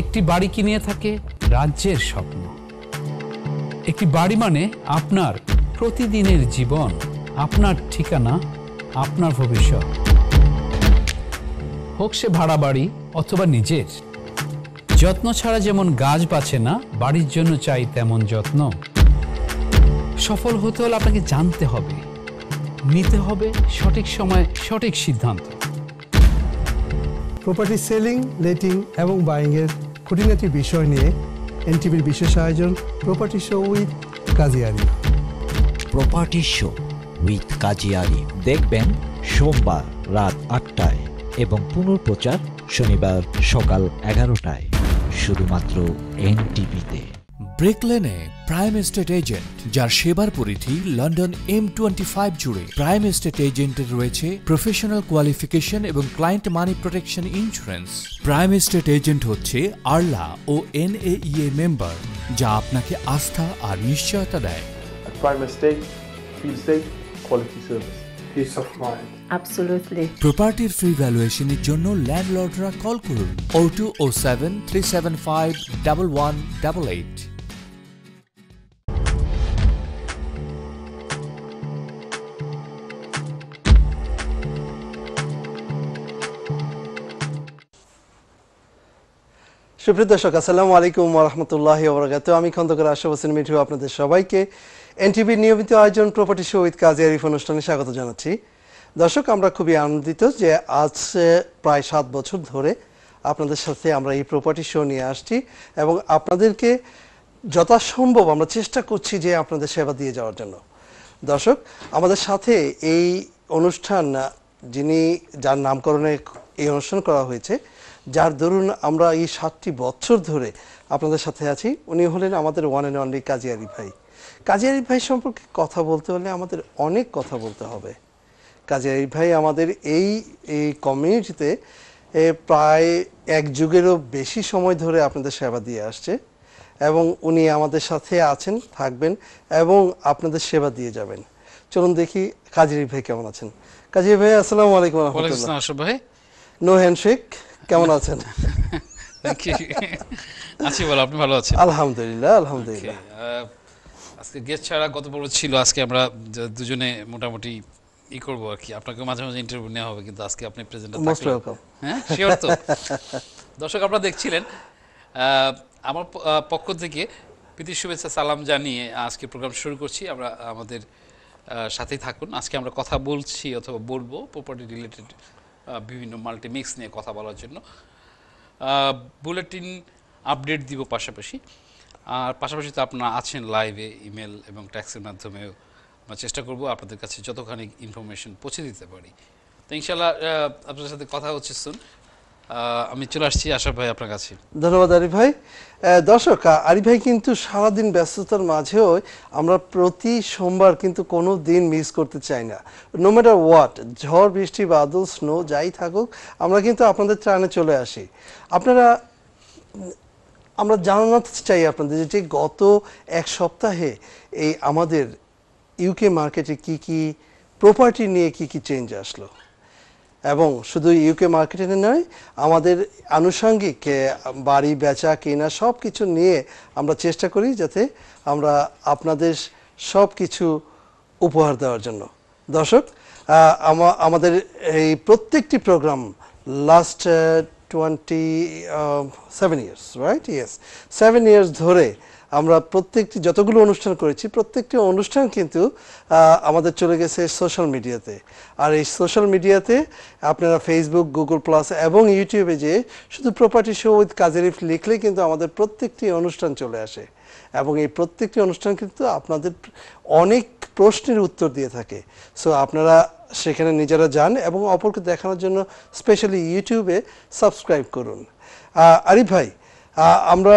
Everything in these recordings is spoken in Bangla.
একটি বাড়ি কিনে থাকে রাজ্যের স্বপ্ন একটি বাড়ি মানে আপনার প্রতিদিনের জীবন আপনার ঠিকানা আপনার ভবিষ্যৎ হোক সে ভাড়া বাড়ি অথবা নিজের যত্ন ছাড়া যেমন গাছ বাঁচে না বাড়ির জন্য চাই তেমন যত্ন সফল হতে হলে আপনাকে জানতে হবে নিতে হবে সঠিক সময় সঠিক সিদ্ধান্ত প্রপার্টি সেলিং লেটিং এবং এর খুঁটিনাটি বিষয় নিয়ে এনটিভির বিশেষ আয়োজন property show with Kazi Ali property show with Kazi Ali দেখবেন সোমবার রাত আটটায় এবং পুনঃপ্রচার শনিবার সকাল এগারোটায় শুধুমাত্র এনটিভিতে ব্রেকলেনে প্রাইম এস্টেট এজেন্ট যার সেবার পরিধি লন্ডন এম টোয়েন্টি ফাইভ জুড়ে প্রাইম এস্টেট এজেন্টের রয়েছে প্রফেশনাল কোয়ালিফিকেশন এবং client money protection insurance prime estate agent হচ্ছে আরলা ও এন এ মেম্বার যা আপনাকে আস্থা আর নিশ্চয়তা দেয় প্রপার্টির ফ্রি ভ্যালুয়েশনের জন্য ল্যান্ডলর্ডরা কল করুন O two O seven three seven five double one double eight সুপ্রিয় দর্শক আসসালামু আলাইকুম রহমতুল্লাহ ওবরাকাত আমি খন্দকার আশা হোসেন মিঠু আপনাদের সবাইকে এনটিভি নিয়মিত আয়োজন property show with Kazi Arif অনুষ্ঠানে স্বাগত জানাচ্ছি দর্শক আমরা খুবই আনন্দিত যে আজ প্রায় সাত বছর ধরে আপনাদের সাথে আমরা এই প্রপার্টি শো নিয়ে আসছি এবং আপনাদেরকে যথাসম্ভব আমরা চেষ্টা করছি যে আপনাদের সেবা দিয়ে যাওয়ার জন্য দর্শক আমাদের সাথে এই অনুষ্ঠান যিনি যার নামকরণে এই অনুষ্ঠান করা হয়েছে যার দরুন আমরা এই সাতটি বছর ধরে আপনাদের সাথে আছি উনি হলেন আমাদের one and only Kazi Arif ভাই কাজী আরিফ ভাই সম্পর্কে কথা বলতে হলে আমাদের অনেক কথা বলতে হবে কাজী আরিফ ভাই আমাদের এই এই কমিউনিটিতে প্রায় এক যুগেরও বেশি সময় ধরে আপনাদের সেবা দিয়ে আসছে এবং উনি আমাদের সাথে আছেন থাকবেন এবং আপনাদের সেবা দিয়ে যাবেন চলুন দেখি কাজী ভাই কেমন আছেন কাজী ভাই আসসালামু আলাইকুম রহমতুল্লাহ ভাই নো হ্যান্ডশেক কেমন আছেন আছি বলো আপনি ভালো আছেন আলহামদুলিল্লাহ আলহামদুলিল্লাহ আজকে গেস্ট ছাড়া কত বড় ছিল আজকে আমরা দুজনে মোটামুটি ই করব আর কি আপনাকে মাঝে মাঝে ইন্টারভিউ নেওয়া হবে কিন্তু আজকে আপনি প্রেজেন্ট হ্যাঁ শিওর তো দর্শক আপনারা দেখছিলেন আমার পক্ষ থেকে প্রীতি শুভেচ্ছা সালাম জানিয়ে আজকে প্রোগ্রাম শুরু করছি আমরা আমাদের সাথেই থাকুন আজকে আমরা কথা বলছি অথবা বলবো প্রপার্টি রিলেটেড বিভিন্ন মাল্টিমিক্স নিয়ে কথা বলার জন্য বুলেটিন আপডেট দিব পাশাপাশি আর পাশাপাশি তো আপনারা আছেন লাইভে ইমেল এবং ট্যাক্সের মাধ্যমেও আমরা চেষ্টা করব আপনাদের কাছে যতখানি ইনফরমেশন পৌঁছে দিতে পারি তো ইনশাল্লাহ আপনার সাথে কথা হচ্ছে শুন আমি চলে আসছি আশা ভাই আপনার কাছে ধন্যবাদ আরিফ ভাই দর্শক আরিফ ভাই কিন্তু সারাদিন ব্যস্ততার মাঝেও আমরা প্রতি সোমবার কিন্তু কোনো দিন মিস করতে চাই না নো ম্যাটার হোয়াট ঝড় বৃষ্টি বাদল স্নো যাই থাকুক আমরা কিন্তু আপনাদের ত্রাণে চলে আসি আপনারা আমরা জানাতে চাই আপনাদের যে গত এক সপ্তাহে এই আমাদের ইউকে মার্কেটে কি কি প্রপার্টি নিয়ে কি কি চেঞ্জ আসলো এবং শুধু ইউকে মার্কেটে নয় আমাদের আনুষঙ্গিক বাড়ি বেচা কেনা সব কিছু নিয়ে আমরা চেষ্টা করি যাতে আমরা আপনাদের সব কিছু উপহার দেওয়ার জন্য দর্শক আমাদের এই প্রত্যেকটি programme last twenty seven years right yes seven years ধরে আমরা প্রত্যেকটি যতগুলো অনুষ্ঠান করেছি প্রত্যেকটি অনুষ্ঠান কিন্তু আমাদের চলে গেছে সোশ্যাল মিডিয়াতে আর এই সোশ্যাল মিডিয়াতে আপনারা ফেসবুক গুগল প্লাস এবং ইউটিউবে যে শুধু প্রপার্টি শো উইথ কাজেরিফ লিখলে কিন্তু আমাদের প্রত্যেকটি অনুষ্ঠান চলে আসে এবং এই প্রত্যেকটি অনুষ্ঠান কিন্তু আপনাদের অনেক প্রশ্নের উত্তর দিয়ে থাকে সো আপনারা সেখানে নিজেরা যান এবং অপরকে দেখানোর জন্য স্পেশালি ইউটিউবে সাবস্ক্রাইব করুন আরিফ ভাই আমরা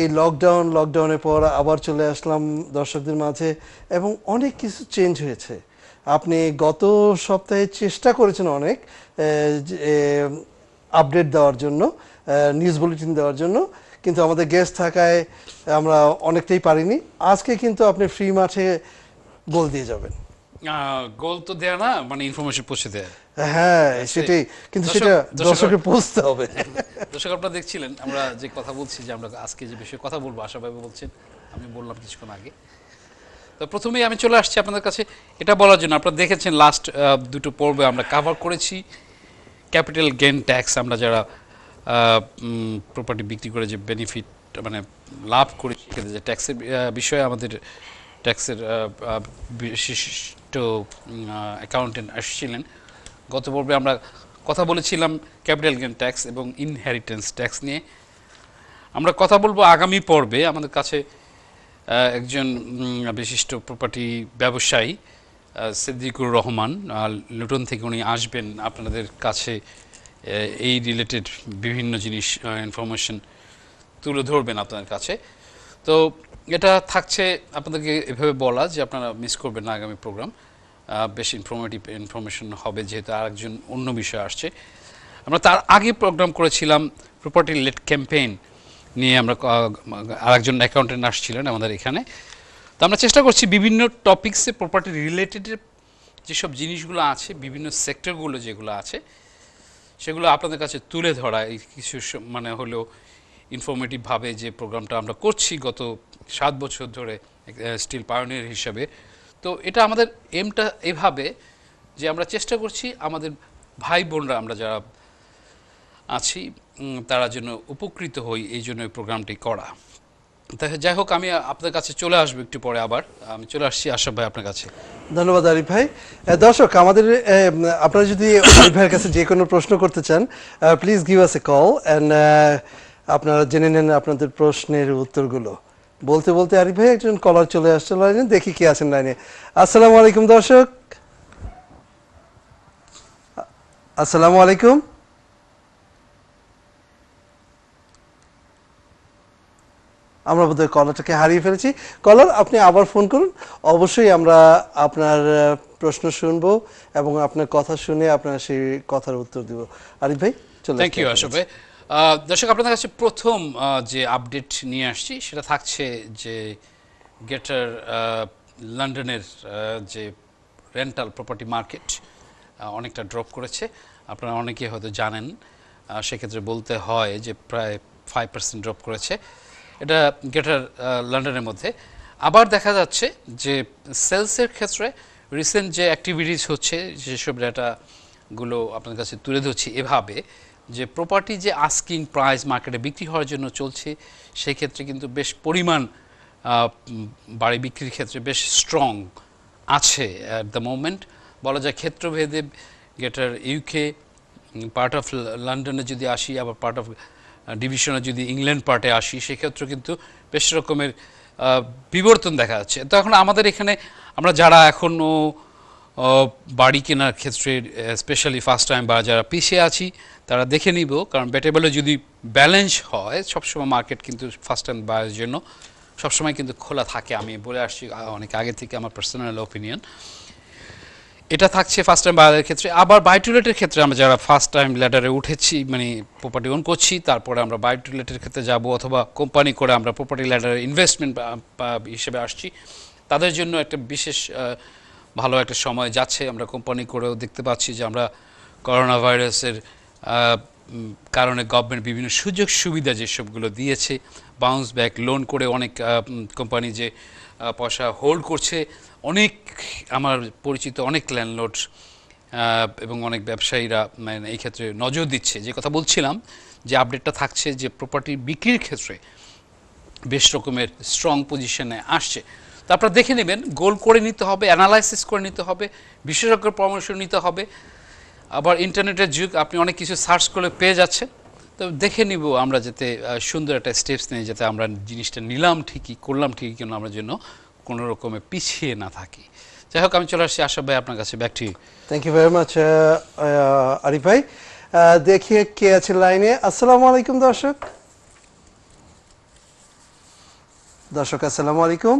এই লকডাউন লকডাউনের পর আবার চলে আসলাম দর্শকদের মাঝে এবং অনেক কিছু চেঞ্জ হয়েছে আপনি গত সপ্তাহে চেষ্টা করেছেন অনেক আপডেট দেওয়ার জন্য নিউজ বুলেটিন দেওয়ার জন্য কিন্তু আমাদের গেস্ট থাকায় আমরা অনেকটাই পারিনি আজকে কিন্তু আপনি ফ্রি মাঠে গোল দিয়ে যাবেন গোল তো দেয় না মানে ইনফরমেশন পৌঁছে দেয় হ্যাঁ সেটাই কিন্তু সেটা দর্শককে পৌঁছতে হবে দর্শক আপনারা দেখছিলেন আমরা যে কথা বলছি যে আমরা আজকে যে বিষয়ে কথা বলবো আশাভাবে বলছেন আমি বললাম কিছুক্ষণ আগে তো প্রথমেই আমি চলে আসছি আপনাদের কাছে এটা বলার জন্য আপনারা দেখেছেন লাস্ট দুটো পর্বে আমরা কাভার করেছি ক্যাপিটাল গেন ট্যাক্স আমরা যারা প্রপার্টি বিক্রি করে যে বেনিফিট মানে লাভ করেছি যে ট্যাক্সের বিষয়ে আমাদের ট্যাক্সের ক্রিপ্টো অ্যাকাউন্টেন্ট আসছিলেন গত পর্বে আমরা কথা বলেছিলাম ক্যাপিটাল গেন ট্যাক্স এবং ইনহেরিটেন্স ট্যাক্স নিয়ে আমরা কথা বলবো আগামী পর্বে আমাদের কাছে একজন বিশিষ্ট প্রপার্টি ব্যবসায়ী সিদ্দিকুর রহমান লুটন থেকে উনি আসবেন আপনাদের কাছে এই রিলেটেড বিভিন্ন জিনিস ইনফরমেশন তুলে ধরবেন আপনার কাছে তো এটা থাকছে আপনাদেরকে এভাবে বলা যে আপনারা মিস করবেন না আগামী প্রোগ্রাম বেশ ইনফরমেটিভ ইনফরমেশন হবে যেহেতু আরেকজন অন্য বিষয় আসছে আমরা তার আগে প্রোগ্রাম করেছিলাম প্রপার্টি লেট ক্যাম্পেইন নিয়ে আমরা আরেকজন অ্যাকাউন্টেন্ট আসছিলেন আমাদের এখানে তো আমরা চেষ্টা করছি বিভিন্ন টপিক্সে প্রপার্টি রিলেটেড যেসব জিনিসগুলো আছে বিভিন্ন সেক্টরগুলো যেগুলো আছে সেগুলো আপনাদের কাছে তুলে ধরা এই কিছু মানে হলেও ইনফর্মেটিভভাবে যে প্রোগ্রামটা আমরা করছি গত সাত বছর ধরে স্টিল পায়নের হিসাবে তো এটা আমাদের এমটা এভাবে যে আমরা চেষ্টা করছি আমাদের ভাই বোনরা আমরা যারা আছি তারা যেন উপকৃত হই এই জন্য প্রোগ্রামটি করা তাই যাই হোক আমি আপনার কাছে চলে আসবো একটু পরে আবার আমি চলে আসছি আশরাফ ভাই আপনার কাছে ধন্যবাদ আরিফ ভাই দর্শক আমাদের আপনারা যদি আরিফ ভাইয়ের কাছে যে কোনো প্রশ্ন করতে চান please give us a call and আপনারা জেনে নেন আপনাদের প্রশ্নের উত্তরগুলো বলতে বলতে আরিফ ভাই একজন কলার চলে আসছে লাইনে দেখি কি আছেন লাইনে আসসালামু আলাইকুম দর্শক আসসালামু আলাইকুম আমরা বোধহয় কলারটাকে হারিয়ে ফেলেছি কলার আপনি আবার ফোন করুন অবশ্যই আমরা আপনার প্রশ্ন শুনব এবং আপনার কথা শুনে আপনার সেই কথার উত্তর দিব আরিফ ভাই চলে থ্যাংক ইউ আশোক ভাই দর্শক আপনাদের কাছে প্রথম যে আপডেট নিয়ে আসছি সেটা থাকছে যে গেটার লন্ডনের যে রেন্টাল প্রপার্টি মার্কেট অনেকটা ড্রপ করেছে আপনারা অনেকে হয়তো জানেন সেক্ষেত্রে বলতে হয় যে প্রায় ফাইভ পার্সেন্ট ড্রপ করেছে এটা গেটার লন্ডনের মধ্যে আবার দেখা যাচ্ছে যে সেলসের ক্ষেত্রে রিসেন্ট যে অ্যাক্টিভিটিস হচ্ছে যেসব ডেটাগুলো আপনার কাছে তুলে ধরছি এভাবে যে প্রপার্টি যে আস্কিং প্রাইস মার্কেটে বিক্রি হওয়ার জন্য চলছে সেই ক্ষেত্রে কিন্তু বেশ পরিমাণ বাড়ি বিক্রির ক্ষেত্রে বেশ স্ট্রং আছে অ্যাট দ্য মোমেন্ট বলা যায় ক্ষেত্রভেদে গেটার ইউকে পার্ট অফ লন্ডনে যদি আসি আবার পার্ট অফ ডিভিশনে যদি ইংল্যান্ড পার্টে আসি সেক্ষেত্রে কিন্তু বেশ রকমের বিবর্তন দেখা যাচ্ছে তো এখন আমাদের এখানে আমরা যারা এখনও বাড়ি কেনার ক্ষেত্রে স্পেশালি ফার্স্ট টাইম বা যারা পিছিয়ে আছি তারা দেখে নিব কারণ বলে যদি ব্যালেন্স হয় সবসময় মার্কেট কিন্তু ফার্স্ট অ্যান্ড বায়ের জন্য সবসময় কিন্তু খোলা থাকে আমি বলে আসছি অনেক আগে থেকে আমার পার্সোনাল অপিনিয়ন এটা থাকছে ফার্স্ট টাইম বায়ারের ক্ষেত্রে আবার বায়োটুলেটের ক্ষেত্রে আমরা যারা ফার্স্ট টাইম ল্যাডারে উঠেছি মানে প্রপার্টি ওন করছি তারপরে আমরা বাইটুলেটের ক্ষেত্রে যাব অথবা কোম্পানি করে আমরা প্রপার্টি ল্যাডারে ইনভেস্টমেন্ট হিসেবে আসছি তাদের জন্য একটা বিশেষ ভালো একটা সময় যাচ্ছে আমরা কোম্পানি করেও দেখতে পাচ্ছি যে আমরা করোনা ভাইরাসের কারণে গভর্নমেন্ট বিভিন্ন সুযোগ সুবিধা যেসবগুলো দিয়েছে বাউন্স ব্যাক লোন করে অনেক কোম্পানি যে পয়সা হোল্ড করছে অনেক আমার পরিচিত অনেক ল্যান্ডলোড এবং অনেক ব্যবসায়ীরা মানে এই ক্ষেত্রে নজর দিচ্ছে যে কথা বলছিলাম যে আপডেটটা থাকছে যে প্রপার্টি বিক্রির ক্ষেত্রে বেশ রকমের স্ট্রং পজিশনে আসছে তারপর দেখে নেবেন গোল করে নিতে হবে অ্যানালাইসিস করে নিতে হবে বিশেষজ্ঞের পরামর্শ নিতে হবে আবার ইন্টারনেটের যুগ আপনি অনেক কিছু সার্চ করে পেয়ে যাচ্ছে তো দেখে নিব আমরা যাতে সুন্দর একটা স্টেপস নিয়ে যাতে আমরা জিনিসটা নিলাম ঠিকই করলাম ঠিকই কিন্তু আমরা জন্য কোনো রকমে পিছিয়ে না থাকি যাই হোক আমি চলে আসছি আশা ভাই আপনার কাছে back to thank you very much Arif ভাই দেখি কে আছে লাইনে আসসালামু আলাইকুম দর্শক দর্শক আসসালামু আলাইকুম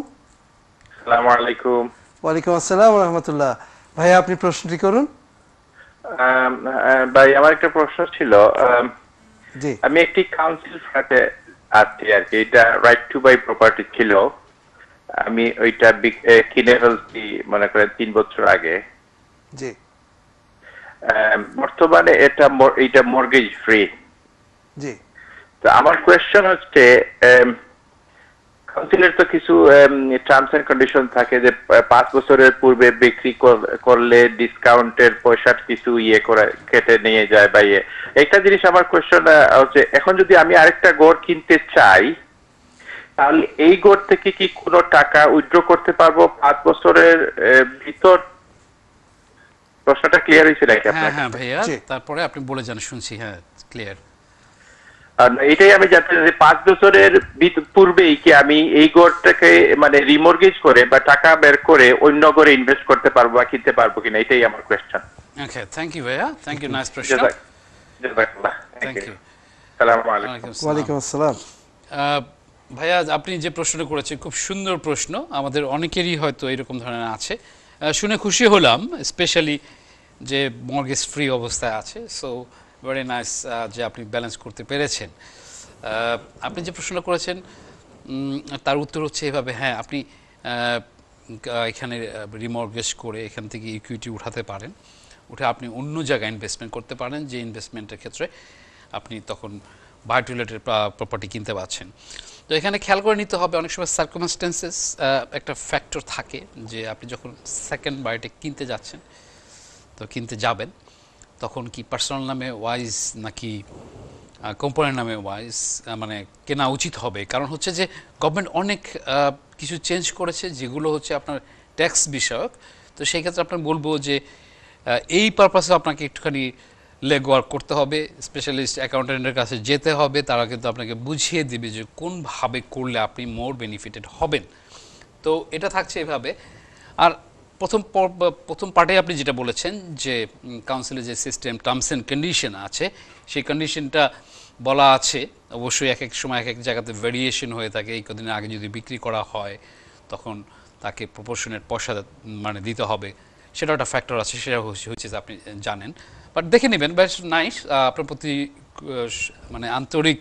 আসসালামু আলাইকুম ওয়ালাইকুম আসসালাম রহমতুল্লাহ ভাই আপনি প্রশ্নটি করুন ভাই আমার একটা প্রশ্ন ছিল আমি একটি কাউন্সিল ফ্ল্যাটে আছি আর কি এটা রাইট টু বাই প্রপার্টি ছিল আমি ওইটা কিনে ফেলছি মনে করেন তিন বছর আগে জি বর্তমানে এটা এটা মর্গেজ ফ্রি জি তো আমার কোয়েশ্চেন হচ্ছে আহ কাউন্সিলের তো কিছু টার্মস এন্ড কন্ডিশন থাকে যে পাঁচ বছরের পূর্বে বিক্রি করলে ডিসকাউন্টের পয়সা কিছু ইয়ে করে কেটে নিয়ে যায় বা ইয়ে একটা জিনিস আমার কোয়েশ্চন হচ্ছে এখন যদি আমি আরেকটা গড় কিনতে চাই তাহলে এই গড় থেকে কি কোন টাকা উইথড্র করতে পারবো পাঁচ বছরের ভিতর প্রশ্নটা ক্লিয়ার হয়েছে নাকি হ্যাঁ, আপনার হ্যাঁ হ্যাঁ ভাইয়া তারপরে আপনি বলে যান শুনছি হ্যাঁ ক্লিয়ার এটাই আমি জানতে চাই পাঁচ বছরের পূর্বেই কি আমি এই গড়টাকে মানে রিমর্গেজ করে বা টাকা বের করে অন্য গড়ে ইনভেস্ট করতে পারবো বা কিনতে পারবো কিনা এটাই আমার কোয়েশ্চন ওকে থ্যাংক ইউ ভাইয়া থ্যাংক ইউ নাইস প্রশ্ন থ্যাংক ইউ আসসালামু আলাইকুম ওয়া আলাইকুম আসসালাম ভাইয়া আপনি যে প্রশ্নটা করেছেন খুব সুন্দর প্রশ্ন আমাদের অনেকেরই হয়তো এরকম ধরনের আছে শুনে খুশি হলাম স্পেশালি যে মর্গেজ ফ্রি অবস্থায় আছে সো ভেরি নাইস uh, যে আপনি ব্যালেন্স করতে পেরেছেন আপনি যে প্রশ্নটা করেছেন তার উত্তর হচ্ছে এভাবে হ্যাঁ আপনি এখানে রিমর্গেজ করে এখান থেকে ইকুইটি উঠাতে পারেন উঠে আপনি অন্য জায়গায় ইনভেস্টমেন্ট করতে পারেন যে ইনভেস্টমেন্টের ক্ষেত্রে আপনি তখন বায়োটুলেটের প্রপার্টি কিনতে পারছেন তো এখানে খেয়াল করে নিতে হবে অনেক সময় সার্কমস্টেন্সেস একটা ফ্যাক্টর থাকে যে আপনি যখন সেকেন্ড বায়োটেক কিনতে যাচ্ছেন তো কিনতে যাবেন তখন কি পার্সোনাল নামে ওয়াইজ নাকি কোম্পানির নামে ওয়াইজ মানে কেনা উচিত হবে কারণ হচ্ছে যে গভর্নমেন্ট অনেক কিছু চেঞ্জ করেছে যেগুলো হচ্ছে আপনার ট্যাক্স বিষয়ক তো সেই ক্ষেত্রে আপনার বলবো যে এই পারপাসে আপনাকে একটুখানি লেগ ওয়ার্ক করতে হবে স্পেশালিস্ট অ্যাকাউন্ট্যান্টের কাছে যেতে হবে তারা কিন্তু আপনাকে বুঝিয়ে দেবে যে কোনভাবে করলে আপনি মোর বেনিফিটেড হবেন তো এটা থাকছে এভাবে আর প্রথম প্রথম পার্টে আপনি যেটা বলেছেন যে কাউন্সিলের যে সিস্টেম টার্মস অ্যান্ড কন্ডিশন আছে সেই কন্ডিশনটা বলা আছে অবশ্যই এক এক সময় এক এক জায়গাতে ভেরিয়েশন হয়ে থাকে এই কদিন আগে যদি বিক্রি করা হয় তখন তাকে প্রপোর্শনের পয়সা মানে দিতে হবে সেটা একটা ফ্যাক্টর আছে সেটা হচ্ছে আপনি জানেন বাট দেখে নেবেন বাট নাইস আপনার প্রতি মানে আন্তরিক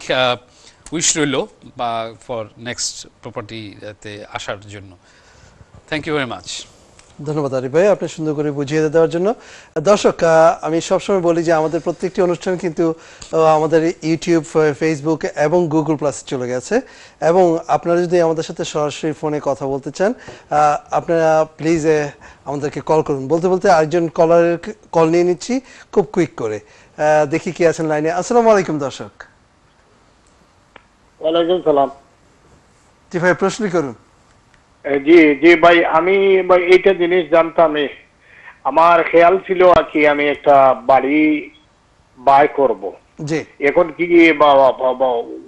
উইশ রইল বা ফর নেক্সট প্রপার্টিতে আসার জন্য থ্যাংক ইউ ভেরি মাচ ধন্যবাদ আরিফ ভাই আপনি সুন্দর করে বুঝিয়ে দেওয়ার জন্য দর্শক আমি সবসময় বলি যে আমাদের প্রত্যেকটি অনুষ্ঠান কিন্তু আমাদের ইউটিউব ফেসবুক এবং গুগল প্লাসে চলে গেছে এবং আপনারা যদি আমাদের সাথে সরাসরি ফোনে কথা বলতে চান আপনারা প্লিজ আমাদেরকে কল করুন বলতে বলতে আরেকজন কলারের কল নিয়ে নিচ্ছি খুব কুইক করে দেখি কি আছেন লাইনে আসসালাম আলাইকুম দর্শক ওয়ালাইকুম আসসালাম জি ভাই প্রশ্ন করুন জি জি ভাই আমি এইটা জিনিস জানতাম আমার খেয়াল ছিল আর কি আমি একটা বাড়ি বায় করব জি এখন কি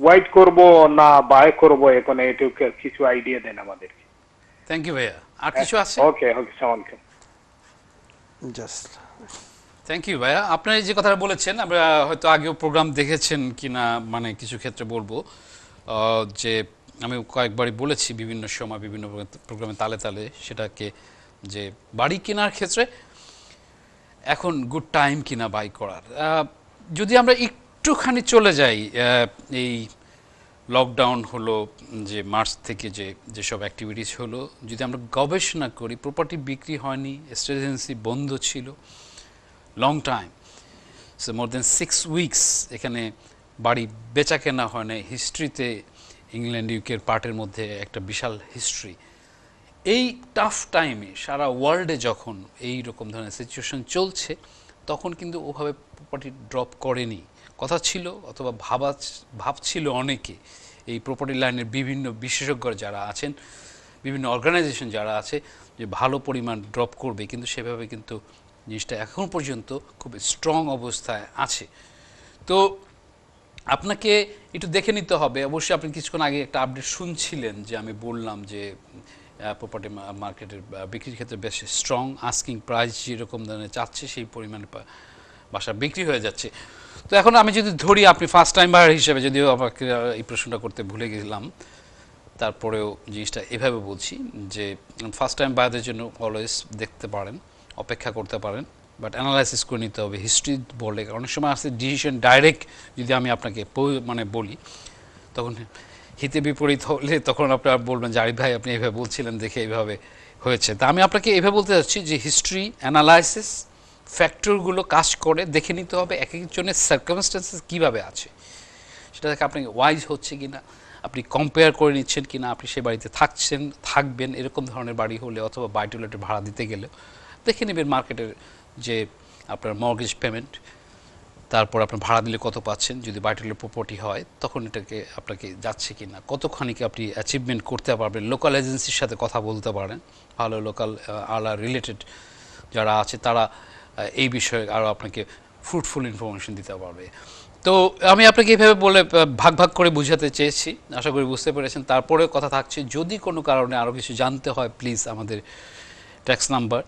ওয়াইট করব না বায় করব এখন একটু কিছু আইডিয়া দেন আমাদেরকে থ্যাংক ইউ ভাইয়া আর হ্যাঁ, কিছু আছে ওকে ওকে সালামালাইকুম জাস্ট থ্যাংক ইউ ভাইয়া আপনার যে কথাটা বলেছেন আমরা হয়তো আগেও প্রোগ্রাম দেখেছেন কিনা মানে কিছু ক্ষেত্রে বলবো যে আমি কয়েকবারই বলেছি বিভিন্ন সময় বিভিন্ন প্রোগ্রামে তালে তালে সেটাকে যে বাড়ি কেনার ক্ষেত্রে এখন গুড টাইম কিনা বাই করার যদি আমরা একটুখানি চলে যাই এই লকডাউন হলো যে মার্চ থেকে যে যেসব অ্যাক্টিভিটিস হলো যদি আমরা গবেষণা করি প্রপার্টি বিক্রি হয়নি এস্টেজেন্সি বন্ধ ছিল long time so more than six weeks এখানে বাড়ি বেচা কেনা হয় না হিস্ট্রিতে ইংল্যান্ড ইউকের পার্টের মধ্যে একটা বিশাল হিস্ট্রি এই টাফ টাইমে সারা ওয়ার্ল্ডে যখন এই রকম ধরনের সিচুয়েশন চলছে তখন কিন্তু ওভাবে প্রপার্টি ড্রপ করেনি কথা ছিল অথবা ভাবা ভাবছিল অনেকে এই প্রপার্টি লাইনের বিভিন্ন বিশেষজ্ঞ যারা আছেন বিভিন্ন অর্গানাইজেশন যারা আছে যে ভালো পরিমাণ ড্রপ করবে কিন্তু সেভাবে কিন্তু জিনিসটা এখন পর্যন্ত খুব স্ট্রং অবস্থায় আছে তো আপনাকে একটু দেখে নিতে হবে অবশ্যই আপনি কিছুক্ষণ আগে একটা আপডেট শুনছিলেন যে আমি বললাম যে প্রপার্টি মার্কেটের বিক্রির ক্ষেত্রে বেশ স্ট্রং আস্কিং প্রাইস যেরকম ধরনের চাচ্ছে সেই পরিমাণে বাসা বিক্রি হয়ে যাচ্ছে তো এখন আমি যদি ধরি আপনি ফার্স্ট টাইম বায়ার হিসেবে যদিও আমাকে এই প্রশ্নটা করতে ভুলে গেলাম তারপরেও জিনিসটা এভাবে বলছি যে ফার্স্ট টাইম বায়াদের জন্য অলওয়েজ দেখতে পারেন অপেক্ষা করতে পারেন বাট অ্যানালাইসিস করে নিতে হবে হিস্ট্রি বলে অনেক সময় আসে ডিসিশন ডাইরেক্ট যদি আমি আপনাকে মানে বলি তখন হিতে বিপরীত হলে তখন আপনার বলবেন যে আরিফ ভাই আপনি এইভাবে বলছিলেন দেখে এইভাবে হয়েছে তা আমি আপনাকে এভাবে বলতে চাচ্ছি যে হিস্ট্রি অ্যানালাইসিস ফ্যাক্টরগুলো কাজ করে দেখে নিতে হবে এক একজনের সার্কামস্টান্সেস কীভাবে আছে সেটা দেখে আপনাকে ওয়াইজ হচ্ছে কি না আপনি কম্পেয়ার করে নিচ্ছেন কি না আপনি সে বাড়িতে থাকছেন থাকবেন এরকম ধরনের বাড়ি হলে অথবা বাইটুলেটের ভাড়া দিতে গেলে দেখে নেবেন মার্কেটের যে আপনার মর্গেজ পেমেন্ট তারপর আপনার ভাড়া দিলে কত পাচ্ছেন যদি বাইটেলের প্রপার্টি হয় তখন এটাকে আপনাকে যাচ্ছে কি না কতখানি কি আপনি অ্যাচিভমেন্ট করতে পারবেন লোকাল এজেন্সির সাথে কথা বলতে পারেন ভালো লোকাল আলার রিলেটেড যারা আছে তারা এই বিষয়ে আরও আপনাকে ফ্রুটফুল ইনফরমেশন দিতে পারবে তো আমি আপনাকে এইভাবে বলে ভাগ ভাগ করে বুঝাতে চেয়েছি আশা করি বুঝতে পেরেছেন তারপরে কথা থাকছে যদি কোনো কারণে আরও কিছু জানতে হয় প্লিজ আমাদের ট্যাক্স নাম্বার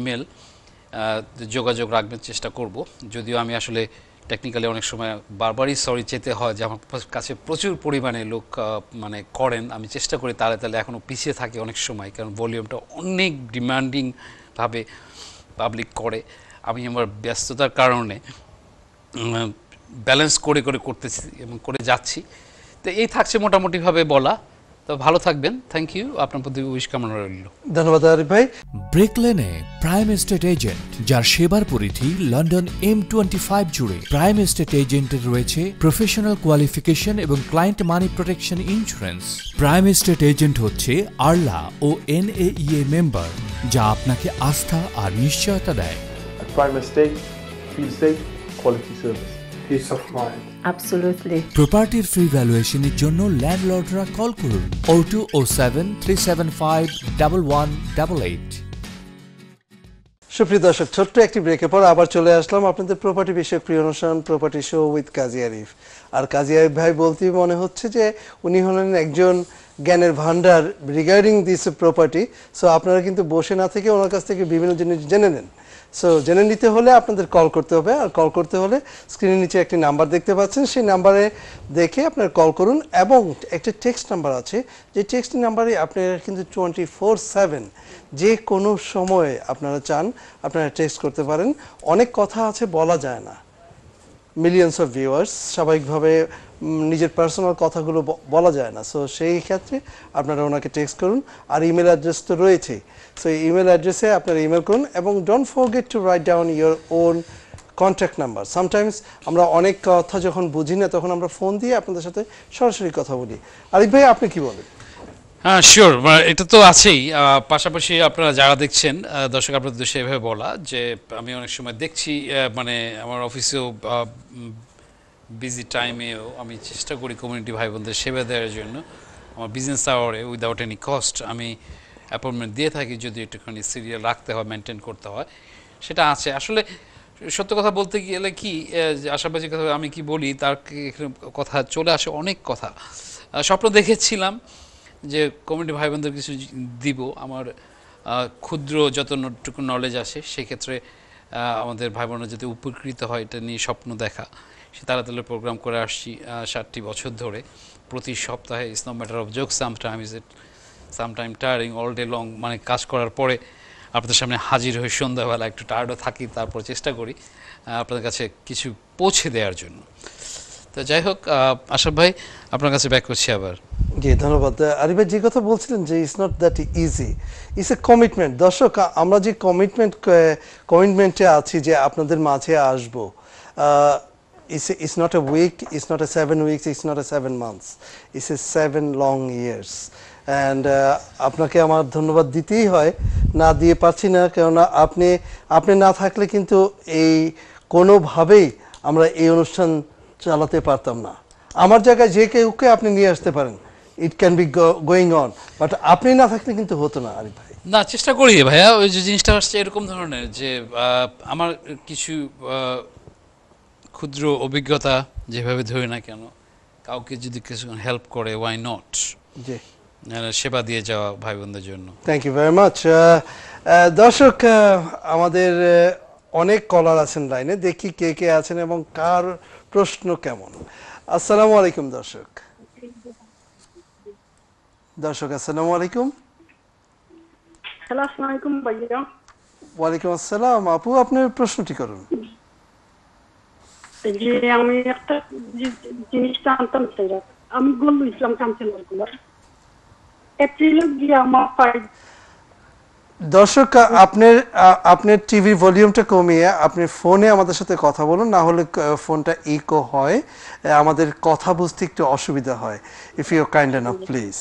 ইমেল যোগাযোগ রাখবেন চেষ্টা করব যদিও আমি আসলে টেকনিক্যালি অনেক সময় বারবারই সরি চেতে হয় যে আমার কাছে প্রচুর পরিমাণে লোক মানে করেন আমি চেষ্টা করি তাহলে তাহলে এখনও পিছিয়ে থাকে অনেক সময় কারণ ভলিউমটা অনেক ডিমান্ডিংভাবে পাবলিক করে আমি আমার ব্যস্ততার কারণে ব্যালেন্স করে করে করতেছি এবং করে যাচ্ছি তো এই থাকছে মোটামুটিভাবে বলা তো ভালো থাকবেন থ্যাংক ইউ আপনার প্রতি উইশ কামনা রইল ধন্যবাদ আরিফ ভাই ব্রেকলেনে প্রাইম এস্টেট এজেন্ট যার সেবার পরিধি লন্ডন এম টোয়েন্টি ফাইভ জুড়ে প্রাইম এস্টেট এজেন্টের রয়েছে প্রফেশনাল কোয়ালিফিকেশন এবং client money protection insurance prime estate agent হচ্ছে আরলা ও এন এ মেম্বার যা আপনাকে আস্থা আর নিশ্চয়তা দেয় Prime Estate, Field State, Quality Service. Peace of mind. প্রপার্টির ফ্রি ভ্যালুয়েশনের জন্য ল্যান্ডলর্ডরা কল করুন O two O seven three seven five double one double eight সুপ্রিয় দর্শক ছোট্ট একটি ব্রেকের পর আবার চলে আসলাম আপনাদের প্রপার্টি বিষয়ক প্রিয় অনুষ্ঠান property show with Kazi Arif আর কাজী আরিফ ভাই বলতেই মনে হচ্ছে যে উনি হলেন একজন জ্ঞানের ভান্ডার রিগার্ডিং দিস প্রপার্টি সো আপনারা কিন্তু বসে না থেকে ওনার কাছ থেকে বিভিন্ন জিনিস জেনে নেন সো জেনে নিতে হলে আপনাদের কল করতে হবে আর কল করতে হলে স্ক্রিনের নিচে একটি নাম্বার দেখতে পাচ্ছেন সেই নাম্বারে দেখে আপনার কল করুন এবং একটা টেক্সট নাম্বার আছে যে টেক্সট নাম্বারে আপনারা কিন্তু টোয়েন্টি ফোর সেভেন যে কোনো সময়ে আপনারা চান আপনারা টেক্সট করতে পারেন অনেক কথা আছে বলা যায় না মিলিয়ন্স অফ ভিউয়ার্স স্বাভাবিকভাবে নিজের পার্সোনাল কথাগুলো বলা যায় না সো সেই ক্ষেত্রে আপনারা ওনাকে টেক্সট করুন আর ইমেল অ্যাড্রেস তো রয়েছেই সো ইমেল অ্যাড্রেসে আপনারা ইমেল করুন এবং don't get to write down your own contact number sometimes আমরা অনেক কথা যখন বুঝি না তখন আমরা ফোন দিয়ে আপনাদের সাথে সরাসরি কথা বলি আরিফ ভাই আপনি কি বলেন হ্যাঁ শিওর এটা তো আছেই পাশাপাশি আপনারা যারা দেখছেন দর্শক আপনাদের দেশে এভাবে বলা যে আমি অনেক সময় দেখছি মানে আমার অফিসেও বিজি টাইমেও আমি চেষ্টা করি কমিউনিটি ভাই বোনদের সেবা দেওয়ার জন্য আমার বিজনেস আওয়ারে উইদাউট এনি কস্ট আমি অ্যাপয়েন্টমেন্ট দিয়ে থাকি যদি একটুখানি সিরিয়াল রাখতে হয় মেনটেন করতে হয় সেটা আছে আসলে সত্য কথা বলতে গেলে কি আশাপাশি কথা আমি কি বলি তার কথা চলে আসে অনেক কথা স্বপ্ন দেখেছিলাম যে কমিটি ভাই বোনদের কিছু দিব আমার ক্ষুদ্র যত নটুকু নলেজ আসে সেক্ষেত্রে আমাদের ভাই বোনরা যদি উপকৃত হয় এটা নিয়ে স্বপ্ন দেখা সে তাড়াতাড়ি প্রোগ্রাম করে আসছি ষাটটি বছর ধরে প্রতি সপ্তাহে no matter of joke sometime is it sometime tiring all day long মানে কাজ করার পরে আপনাদের সামনে হাজির হয়ে সন্ধ্যাবেলা একটু টায়ার্ডও থাকি তারপর চেষ্টা করি আপনাদের কাছে কিছু পৌঁছে দেওয়ার জন্য তো যাই হোক আশরাফ ভাই আপনার কাছে ব্যাক করছি আবার জি ধন্যবাদ আরিফ ভাই যে কথা বলছিলেন যে it's not that easy it's a commitment দর্শক আমরা যে কমিটমেন্ট কমিটমেন্টে আছি যে আপনাদের মাঝে আসব it's, it's not a week it's not a seven week it's not a seven months is a seven long years and আপনাকে আমার ধন্যবাদ দিতেই হয় না দিয়ে পারছি না কেননা আপনি আপনি না থাকলে কিন্তু এই কোনোভাবেই আমরা এই অনুষ্ঠান চালাতে পারতাম না আমার জায়গায় যে কেউকে আপনি নিয়ে আসতে পারেন it can be going on but আপনি না থাকলে কিন্তু হতো না আরিফ ভাই না চেষ্টা করি ভাইয়া ওই যে জিনিসটা আসছে এরকম ধরনের যে আমার কিছু ক্ষুদ্র অভিজ্ঞতা যেভাবে ধরি না কেন কাউকে যদি কিছু হেল্প করে ওয়াই নট জি সেবা দিয়ে যাওয়া ভাই বোনদের জন্য থ্যাংক ইউ ভেরি মাচ দর্শক আমাদের অনেক কলার আছেন লাইনে দেখি কে কে আছেন এবং কার প্রশ্ন কেমন আসসালামু আলাইকুম দর্শক দর্শক আসসালামু আলাইকুম ওয়ালাইকুম আসসালাম আপু আপনার প্রশ্নটি করুন যে আমি একটা জিনিসটা আনতাম আমি গল্লু ইসলাম এপ্রিলে গিয়ে আমার দর্শক আপনার আপনার টিভি ভলিউমটা কমিয়ে আপনি ফোনে আমাদের সাথে কথা বলুন না হলে ফোনটা ইকো হয় আমাদের কথা বুঝতে একটু অসুবিধা হয় if you kind enough please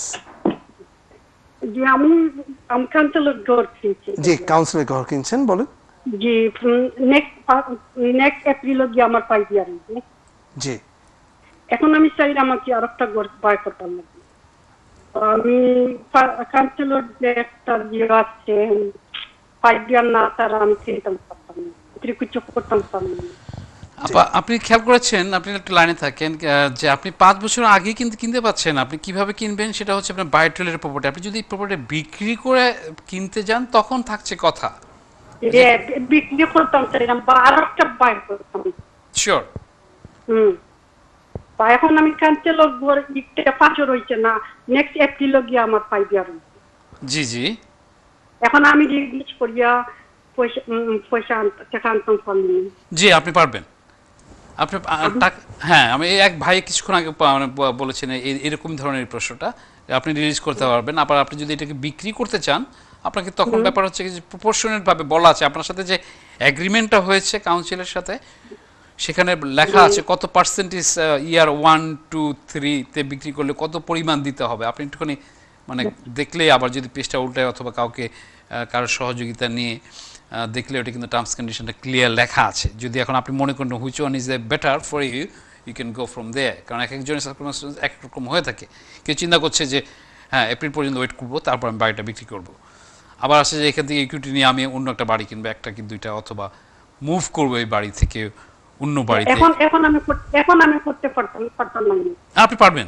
জি আমি আমি কাউন্সিলর ঘর কিনছি জি কাউন্সিলর ঘর কিনছেন বলুন জি নেক্সট নেক্সট এপ্রিল অবধি আমার পাই দিয়ে জি এখন আমি চাই আমাকে আরেকটা ঘর বাই করতে লাগবে আমি কাউন্সিলর যে একটা জিও আছে ফাইভ না তার আমি চিনতাম পারতাম করতাম আপনি খেয়াল করেছেন আপনি একটা লাইনে থাকেন যে আপনি পাঁচ বছর আগে কিন্তু কিনতে পাচ্ছেন আপনি কিভাবে কিনবেন সেটা হচ্ছে আপনার বায়োটেলের প্রপার্টি আপনি যদি প্রপার্টি বিক্রি করে কিনতে যান তখন থাকছে কথা বিক্রি করতাম স্যার আরো একটা বাই করতাম শিওর হুম এখন আমি কাঞ্চেলর ঘর ইটে ফাঁসর হইছে না নেক্সট এপ্রিল গিয়ে আমার পাইবি আর জি জি এখন আমি জিজ্ঞেস করিয়া পয়সা টাকা আনতাম জি আপনি পারবেন আপনি হ্যাঁ আমি এক ভাই কিছুক্ষণ আগে মানে বলেছেন এরকম ধরনের প্রশ্নটা আপনি রিলিজ করতে পারবেন আবার আপনি যদি এটাকে বিক্রি করতে চান আপনাকে তখন ব্যাপার হচ্ছে যে ভাবে বলা আছে আপনার সাথে যে অ্যাগ্রিমেন্টটা হয়েছে কাউন্সিলের সাথে সেখানে লেখা আছে কত পার্সেন্টেজ ইয়ার ওয়ান টু থ্রিতে বিক্রি করলে কত পরিমাণ দিতে হবে আপনি একটুখানি মানে দেখলে আবার যদি পেজটা উল্টায় অথবা কাউকে uh, কারোর সহযোগিতা নিয়ে uh, দেখলে ওটা কিন্তু টার্মস কন্ডিশনটা ক্লিয়ার লেখা আছে যদি এখন আপনি মনে করেন which one is the better for you you can go from they কারণ এক একজনের সার্কুলার এক রকম হয়ে থাকে কেউ চিন্তা করছে যে হ্যাঁ এপ্রিল পর্যন্ত ওয়েট করবো তারপর আমি বাড়িটা বিক্রি করবো আবার আসছে যে এখান থেকে ইকুইটি নিয়ে আমি অন্য একটা বাড়ি কিনবো একটা কি দুইটা অথবা মুভ করবো এই বাড়ি থেকে অন্য বাড়িতে এখন এখন আমি এখন আমি করতে পারতাম না আপনি পারবেন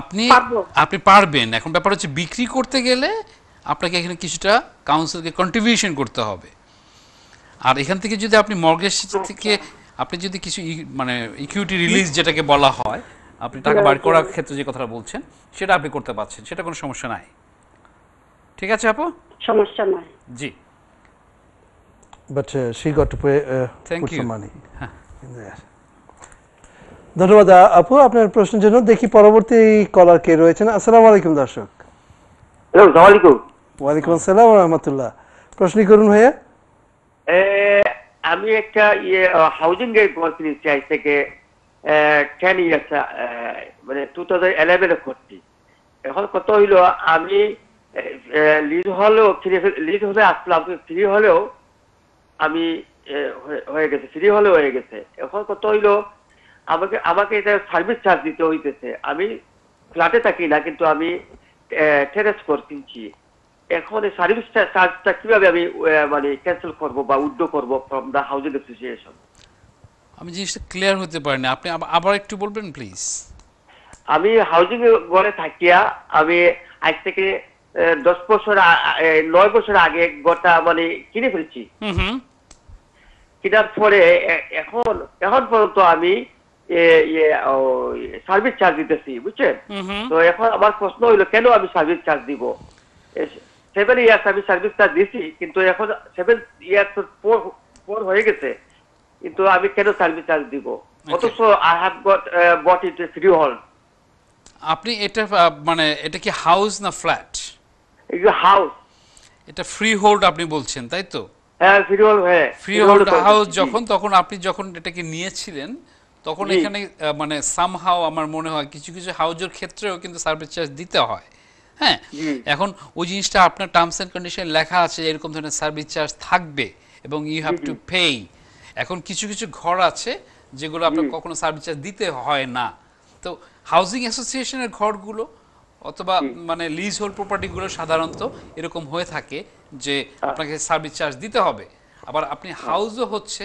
আপনি আপনি পারবেন এখন ব্যাপার হচ্ছে বিক্রি করতে গেলে আপনাকে এখানে কিছুটা কাউন্সিলকে কন্ট্রিবিউশন করতে হবে আর এখান থেকে যদি আপনি মর্গেজ থেকে আপনি যদি কিছু e, মানে ইকুইটি রিলিজ যেটাকে বলা হয় আপনি টাকা বাড়ি করার ক্ষেত্রে যে কথাটা বলছেন সেটা আপনি করতে পারছেন সেটা কোনো সমস্যা নাই ঠিক আছে আপু সমস্যা নাই জি but uh, she got to pay, uh, Thank put you. some money huh. in there. ধন্যবাদ আপু আপনার প্রশ্নের জন্য দেখি পরবর্তী কলার কে রয়েছেন আসসালামু আলাইকুম দর্শক ওয়ালাইকুম আসসালাম রহমতুল্লাহ প্রশ্ন করুন ভাইয়া আমি একটা ইয়ে হাউজিং এর গল্প নিচ্ছি আজ থেকে টেন ইয়ার্স মানে টু থাউজেন্ড ইলেভেনে করছি এখন কত হইলো আমি লিজ হলেও ফ্রি লিজ হলে আসলাম ফ্রি হলেও আমি হয়ে গেছে ফ্রি হলে হয়ে গেছে এখন কত হইলো আমাকে আমাকে এটা সার্ভিস চার্জ দিতে হইতেছে আমি ফ্ল্যাটে থাকি না কিন্তু আমি টেরেস কর কিনছি এখন এই সার্ভিস চার্জটা কিভাবে আমি মানে ক্যান্সেল করব বা উইথড্র করব ফ্রম দা হাউজিং অ্যাসোসিয়েশন আমি জিনিসটা ক্লিয়ার হতে পারিনি আপনি আবার একটু বলবেন প্লিজ আমি হাউজিং ঘরে থাকিয়া আমি আজ থেকে দশ বছর নয় বছর আগে ঘরটা মানে কিনে ফেলছি হুম হুম কেনার পরে এখন এখন পর্যন্ত আমি সার্ভিস চার্জ দিতেছি বুঝছেন তো এখন আমার প্রশ্ন হইলো কেন আমি সার্ভিস চার্জ দিব সেভেন ইয়ার্স আমি সার্ভিস চার্জ দিছি কিন্তু এখন সেভেন ইয়ার্স পর হয়ে গেছে কিন্তু আমি কেন সার্ভিস চার্জ দিব অথচ I have got bought it freehold আপনি এটা মানে এটা কি হাউস না ফ্ল্যাট হাউস এটা ফ্রি হোল্ড আপনি বলছেন তাই তো হ্যাঁ, যখন তখন আপনি যখন এটাকে নিয়েছিলেন তখন এখানে মানে সামহাও আমার মনে হয় কিছু কিছু হাউজের ক্ষেত্রেও কিন্তু সার্ভিস চার্জ দিতে হয় হ্যাঁ এখন ওই জিনিসটা আপনার টার্মস এন্ড কন্ডিশন লেখা আছে এরকম ধরনের সার্ভিস চার্জ থাকবে এবং ইউ হ্যাভ টু পে এখন কিছু কিছু ঘর আছে যেগুলো আপনার কখনো সার্ভিস চার্জ দিতে হয় না তো হাউজিং অ্যাসোসিয়েশনের ঘরগুলো অথবা মানে লিজ হোল্ড প্রপার্টিগুলো সাধারণত এরকম হয়ে থাকে যে আপনাকে সার্ভিস চার্জ দিতে হবে আবার আপনি হাউজও হচ্ছে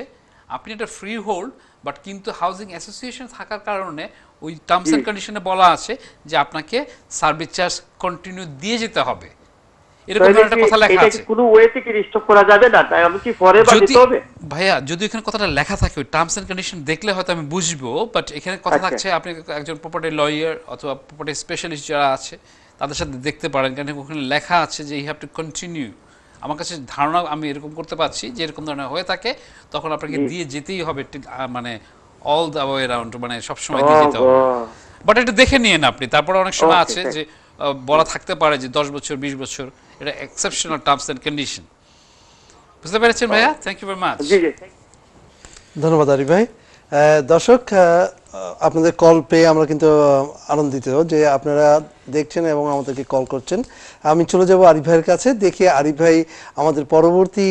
আপনি একটা ফ্রি হোল্ড বাট কিন্তু হাউজিং অ্যাসোসিয়েশন থাকার কারণে ওই টার্মস অ্যান্ড কন্ডিশনে বলা আছে যে আপনাকে সার্ভিস চার্জ কন্টিনিউ দিয়ে যেতে হবে আচ্ছা। আমার কাছে ধারণা আমি এরকম করতে পারছি যে এরকম ধরনের হয়ে থাকে তখন আপনাকে দিয়ে যেতেই হবে মানে অল দ্য ওয়ে রাউন্ড মানে সবসময় হবে বাট এটা দেখে নিয়েন আপনি তারপরে অনেক সময় আছে যে বলা থাকতে পারে যে দশ বছর বিশ বছর এটা এক্সেপশনাল টার্মস অ্যান্ড কন্ডিশন বুঝতে পেরেছেন ভাইয়া থ্যাংক ইউ ভেরি মাচ ধন্যবাদ আরিফ ভাই দর্শক আপনাদের কল পেয়ে আমরা কিন্তু আনন্দিত যে আপনারা দেখছেন এবং আমাদেরকে কল করছেন আমি চলে যাব আরিফ ভাইয়ের কাছে দেখি আরিফ ভাই আমাদের পরবর্তী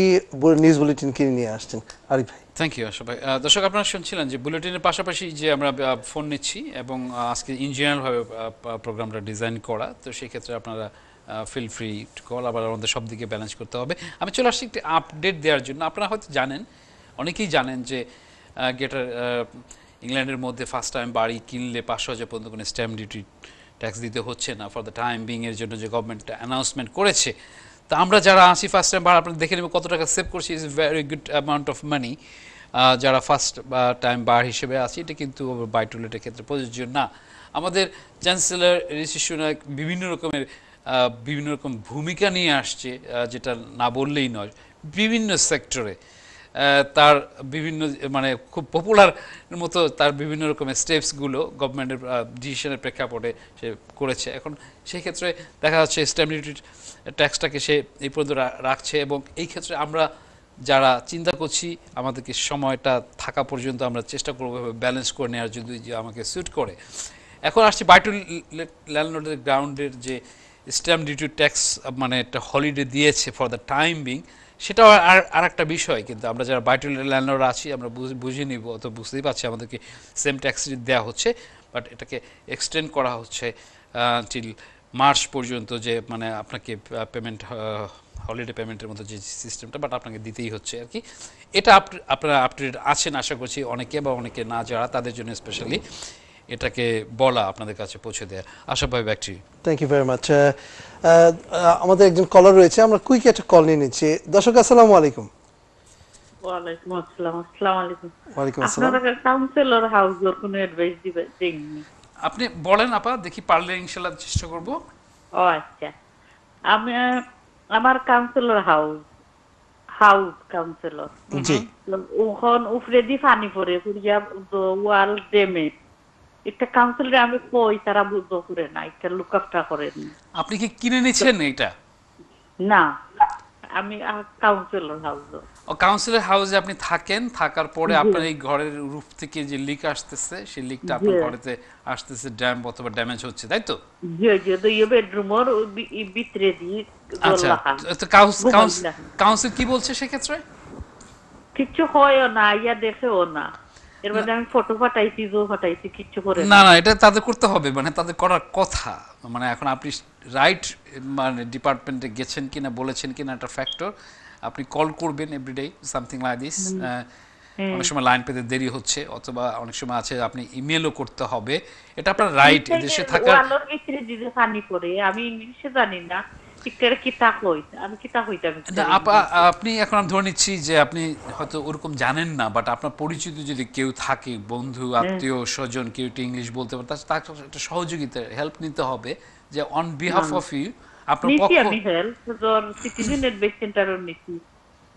নিউজ বুলেটিন কিনে নিয়ে আসছেন আরিফ ভাই থ্যাংক ইউ আশা ভাই দর্শক আপনারা শুনছিলেন যে বুলেটিনের পাশাপাশি যে আমরা ফোন নিচ্ছি এবং আজকে ইঞ্জিনিয়ারভাবে প্রোগ্রামটা ডিজাইন করা তো সেক্ষেত্রে আপনারা ফিল ফ্রি টু কল আবার আমাদের সব দিকে ব্যালেন্স করতে হবে আমি চলে আসছি একটি আপডেট দেওয়ার জন্য আপনারা হয়তো জানেন অনেকেই জানেন যে গেটার ইংল্যান্ডের মধ্যে ফার্স্ট টাইম বাড়ি কিনলে পাঁচশো হাজার পর্যন্ত কোনো স্ট্যাম্প ডিউটি ট্যাক্স দিতে হচ্ছে না ফর দ্য টাইম বিংয়ের জন্য যে গভর্নমেন্ট অ্যানাউন্সমেন্ট করেছে তো আমরা যারা আসি ফার্স্ট টাইম বাড়ি আপনারা দেখে নেবেন কত টাকা সেভ করছি is very good amount of money যারা ফার্স্ট টাইম বার হিসেবে আছে এটা কিন্তু বাই টুলেটের ক্ষেত্রে প্রযোজ্য না আমাদের চ্যান্সেলার ঋষি বিভিন্ন রকমের বিভিন্ন রকম ভূমিকা নিয়ে আসছে যেটা না বললেই নয় বিভিন্ন সেক্টরে তার বিভিন্ন মানে খুব পপুলার মতো তার বিভিন্ন রকমের স্টেপসগুলো গভর্নমেন্টের ডিসিশনের প্রেক্ষাপটে সে করেছে এখন সেই ক্ষেত্রে দেখা যাচ্ছে স্ট্যাম্পিউটি ট্যাক্সটাকে সে এই পর্যন্ত রাখছে এবং এই ক্ষেত্রে আমরা যারা চিন্তা করছি আমাদেরকে সময়টা থাকা পর্যন্ত আমরা চেষ্টা করবো ব্যালেন্স করে নেওয়ার যদি আমাকে স্যুট করে এখন আসছি বাইটুল ল্যান্ডলোডের গ্রাউন্ডের যে স্ট্যাম্প ডিউটি ট্যাক্স মানে একটা হলিডে দিয়েছে ফর দ্য টাইম বিং সেটাও আর আর একটা বিষয় কিন্তু আমরা যারা বাইটুল ল্যান্ডলোড আছি আমরা বুঝে নিব অত বুঝতেই পারছি আমাদেরকে সেম ট্যাক্স দেওয়া হচ্ছে বাট এটাকে এক্সটেন্ড করা হচ্ছে টিল মার্চ পর্যন্ত যে মানে আপনাকে পেমেন্ট হলিডে পেমেন্টের মতো যে সিস্টেমটা বাট আপনাকে দিতেই হচ্ছে আর কি এটা আপনারা আপডেট আছেন আশা করছি অনেকে বা অনেকে না যারা তাদের জন্য স্পেশালি এটাকে বলা আপনাদের কাছে পৌঁছে দেয়া আশা পাই ব্যাকটি থ্যাংক ইউ ভেরি মাচ আমাদের একজন কলার রয়েছে আমরা কুইক একটা কল নিয়ে নিচ্ছি দর্শক আসসালামু আলাইকুম আপনি বলেন আপা দেখি পারলে ইনশাল্লাহ চেষ্টা করব ও আচ্ছা আমি আমার কাউন্সিলর হাউস হাউস কাউন্সিলর জি ওখান উপরে দি পানি পড়ে পুরিয়া ওয়াল ড্যামেজ এটা কাউন্সিলরে আমি কই তারা বুঝবো করে না এটা লুক আপটা করেন আপনি কি কিনে নিয়েছেন এটা না আমি কাউন্সিলর হাউস ও কাউন্সিলর হাউসে আপনি থাকেন থাকার পরে আপনার এই ঘরের রূপ থেকে যে লিক আসতেছে সেই লিকটা আপনার ঘরেতে আসতেছে ড্যাম অথবা ড্যামেজ হচ্ছে তাই তো জি জি তো এই বেডরুমের ভিতরে দিয়ে আচ্ছা তো কাউন্সিল কাউন্সিল কি বলছে সেক্ষেত্রে কিছু হয় না ইয়া দেখেও না এর মধ্যে আমি ফটো ফাটাইছি জো ফাটাইছি কিচ্ছু করে না না এটা তাদের করতে হবে মানে তাদের করার কথা মানে এখন আপনি রাইট মানে ডিপার্টমেন্টে গেছেন কিনা বলেছেন কিনা একটা ফ্যাক্টর আপনি কল করবেন এভরিডে সামথিং লাইক দিস অনেক সময় লাইন পেতে দেরি হচ্ছে অথবা অনেক সময় আছে আপনি ইমেলও করতে হবে এটা আপনার রাইট দেশে থাকার আমি ইংলিশে জানি না আপনি এখন আমি ধরে নিচ্ছি যে আপনি হয়তো ওরকম জানেন না বাট আপনার পরিচিত যদি কেউ থাকে বন্ধু আত্মীয় স্বজন কেউ একটু ইংলিশ বলতে পারে তার একটা সহযোগিতা হেল্প নিতে হবে যে অন বিহাফ অফ ইউ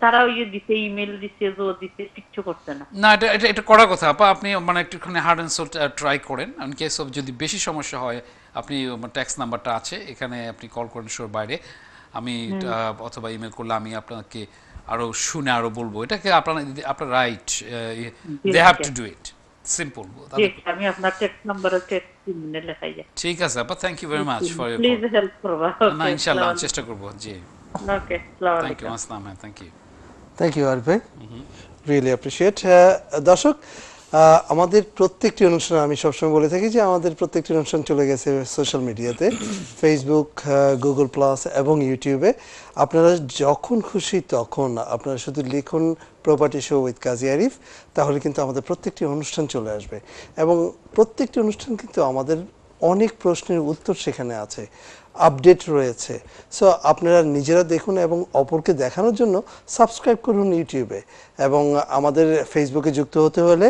তারা না এটা এটা কথা আপনি মানে একটুখানি হার্ড এন্ড সোল ট্রাই করেন কেস অফ যদি বেশি সমস্যা হয় আপনি ট্যাক্স নাম্বারটা আছে এখানে আপনি কল করেন শোর বাইরে আমি অথবা ইমেল করলে আমি আপনাকে আরো শুনে আরো বলবো এটাকে আপনার আপনার right they have to do it simple আমি আপনার টেক্সট নাম্বার টেক্সট ঠিক আছে আপা thank you very much for your please help করবা না ইনশাআল্লাহ চেষ্টা করব জি ওকে আসসালামু আলাইকুম থ্যাংক ইউ আসসালাম থ্যাংক ইউ থ্যাংক ইউ আরফে রিয়েলি অ্যাপ্রিশিয়েট দর্শক আমাদের প্রত্যেকটি অনুষ্ঠান আমি সবসময় বলে থাকি যে আমাদের প্রত্যেকটি অনুষ্ঠান চলে গেছে সোশ্যাল মিডিয়াতে ফেসবুক গুগল প্লাস এবং ইউটিউবে আপনারা যখন খুশি তখন আপনারা শুধু লিখুন property show with Kazi Arif তাহলে কিন্তু আমাদের প্রত্যেকটি অনুষ্ঠান চলে আসবে এবং প্রত্যেকটি অনুষ্ঠান কিন্তু আমাদের অনেক প্রশ্নের উত্তর সেখানে আছে আপডেট রয়েছে সো আপনারা নিজেরা দেখুন এবং অপরকে দেখানোর জন্য সাবস্ক্রাইব করুন ইউটিউবে এবং আমাদের ফেসবুকে যুক্ত হতে হলে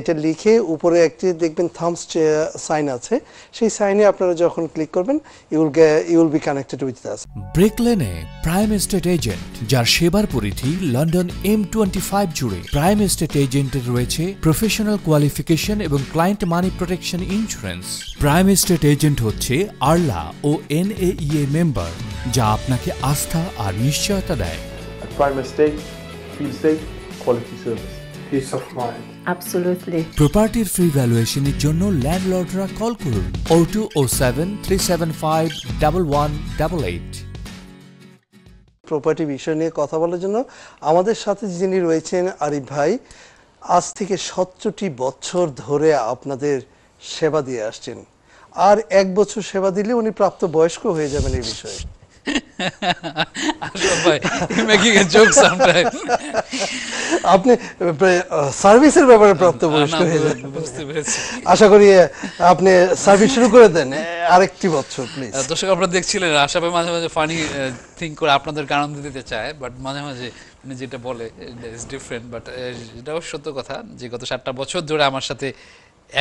এটা লিখে উপরে একটি দেখবেন থামস সাইন আছে সেই সাইনে আপনারা যখন ক্লিক করবেন you'll you'll be connected with Das ব্রেকলেনে প্রাইম এস্টেট এজেন্ট যার সেবার পরিধি লন্ডন এম টোয়েন্টি ফাইভ জুড়ে প্রাইম এস্টেট এজেন্টের রয়েছে প্রফেশনাল কোয়ালিফিকেশন এবং client money protection insurance prime estate agent হচ্ছে আরলা ও এন এ মেম্বার যা আপনাকে আস্থা আর নিশ্চয়তা দেয় Prime Estate, Feel Safe, quality service. Peace of mind. Absolutely. প্রপার্টির ফ্রি ভ্যালুয়েশনের জন্য ল্যান্ডলর্ডরা কল করুন O two O seven three seven five double one double eight property বিষয় নিয়ে কথা বলার জন্য আমাদের সাথে যিনি রয়েছেন আরিফ ভাই আজ থেকে সত্তরটি বছর ধরে আপনাদের সেবা দিয়ে আসছেন আর এক বছর সেবা দিলে উনি প্রাপ্ত বয়স্ক হয়ে যাবেন এই বিষয়ে আচ্ছা আপনি সার্ভিসের ব্যাপারে প্রাপ্তবয়স্ক হয়ে যান আশা করি আপনি সার্ভিস শুরু করে দেন আরেকটি বছর প্লিজ দর্শক আপনারা দেখছিলেন আশা ভাই মাঝে মাঝে ফানি থিঙ্ক করে আপনাদের আনন্দ দিতে চায় বাট মাঝে মাঝে আপনি মানে যেটা বলে ইজ ডিফারেন্ট বাট এটাও সত্য কথা যে গত সাতটা বছর ধরে আমার সাথে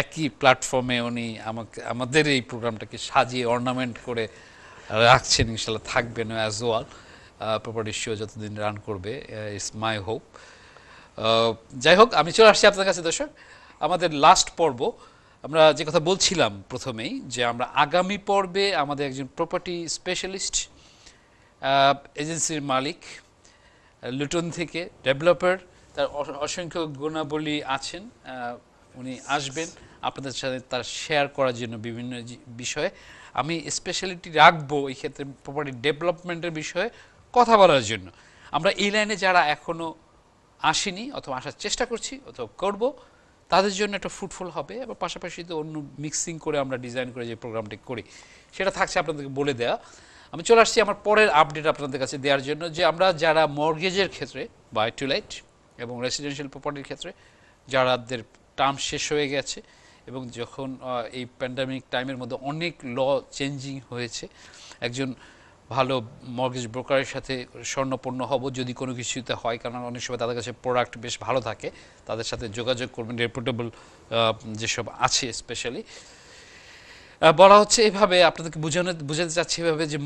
একই প্ল্যাটফর্মে উনি আমাকে আমাদের এই প্রোগ্রামটাকে সাজিয়ে অর্নামেন্ট করে রাখছেন ইনশাল্লাহ থাকবেন অ্যাজ ওয়াল প্রপার ইস্যু যতদিন রান করবে ইটস মাই হোপ যাই হোক আমি চলে আসছি আপনার কাছে দর্শক আমাদের লাস্ট পর্ব আমরা যে কথা বলছিলাম প্রথমেই যে আমরা আগামী পর্বে আমাদের একজন প্রপার্টি স্পেশালিস্ট এজেন্সির মালিক লুটন থেকে ডেভেলপার তার অসংখ্য গুণাবলী আছেন উনি আসবেন আপনাদের সাথে তার শেয়ার করার জন্য বিভিন্ন বিষয়ে আমি স্পেশালিটি রাখবো এই ক্ষেত্রে প্রপার্টি ডেভেলপমেন্টের বিষয়ে কথা বলার জন্য আমরা এই লাইনে যারা এখনও আসেনি অথবা আসার চেষ্টা করছি অথবা করব তাদের জন্য একটা ফ্রুটফুল হবে এবং পাশাপাশি তো অন্য মিক্সিং করে আমরা ডিজাইন করে যে প্রোগ্রামটি করি সেটা থাকছে আপনাদেরকে বলে দেওয়া আমি চলে আসছি আমার পরের আপডেট আপনাদের কাছে দেওয়ার জন্য যে আমরা যারা মর্গেজের ক্ষেত্রে বাই টু লাইট এবং রেসিডেন্সিয়াল প্রপার্টির ক্ষেত্রে যারাদের টার্ম শেষ হয়ে গেছে এবং যখন এই প্যান্ডামিক টাইমের মধ্যে অনেক ল চেঞ্জিং হয়েছে একজন ভালো মর্গেজ ব্রোকারের সাথে স্বর্ণপূর্ণ হব যদি কোনো কিছুতে হয় কারণ অনেক সময় তাদের কাছে প্রোডাক্ট বেশ ভালো থাকে তাদের সাথে যোগাযোগ করবেন রেপুটেবল যেসব আছে স্পেশালি বলা হচ্ছে এভাবে আপনাদেরকে বোঝানো বোঝাতে চাচ্ছি এভাবে যে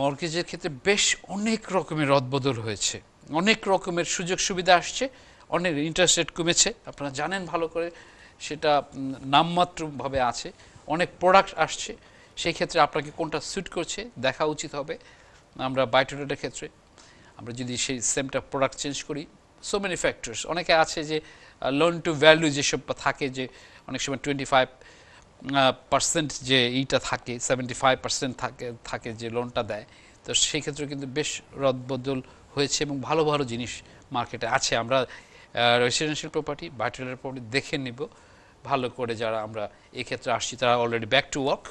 মর্গেজের ক্ষেত্রে বেশ অনেক রকমের রদবদল হয়েছে অনেক রকমের সুযোগ সুবিধা আসছে অনেক ইন্টারেস্ট রেট কমেছে আপনারা জানেন ভালো করে সেটা নামমাত্রভাবে আছে অনেক প্রোডাক্ট আসছে সেই ক্ষেত্রে আপনাকে কোনটা স্যুট করছে দেখা উচিত হবে আমরা বায়োটোডাটার ক্ষেত্রে আমরা যদি সেই সেমটা প্রোডাক্ট চেঞ্জ করি সো মেনি ফ্যাক্টরস অনেকে আছে যে লোন টু ভ্যালু যেসব থাকে যে অনেক সময় টোয়েন্টি ফাইভ পার্সেন্ট যে ইটা থাকে সেভেন্টি ফাইভ পার্সেন্ট থাকে থাকে যে লোনটা দেয় তো সেই ক্ষেত্রে কিন্তু বেশ রদবদল হয়েছে এবং ভালো ভালো জিনিস মার্কেটে আছে আমরা রেসিডেন্সিয়াল প্রপার্টি বায়োটেলার প্রপার্টি দেখে নেব ভালো করে যারা আমরা এক্ষেত্রে আসছি তারা অলরেডি ব্যাক টু ওয়ার্ক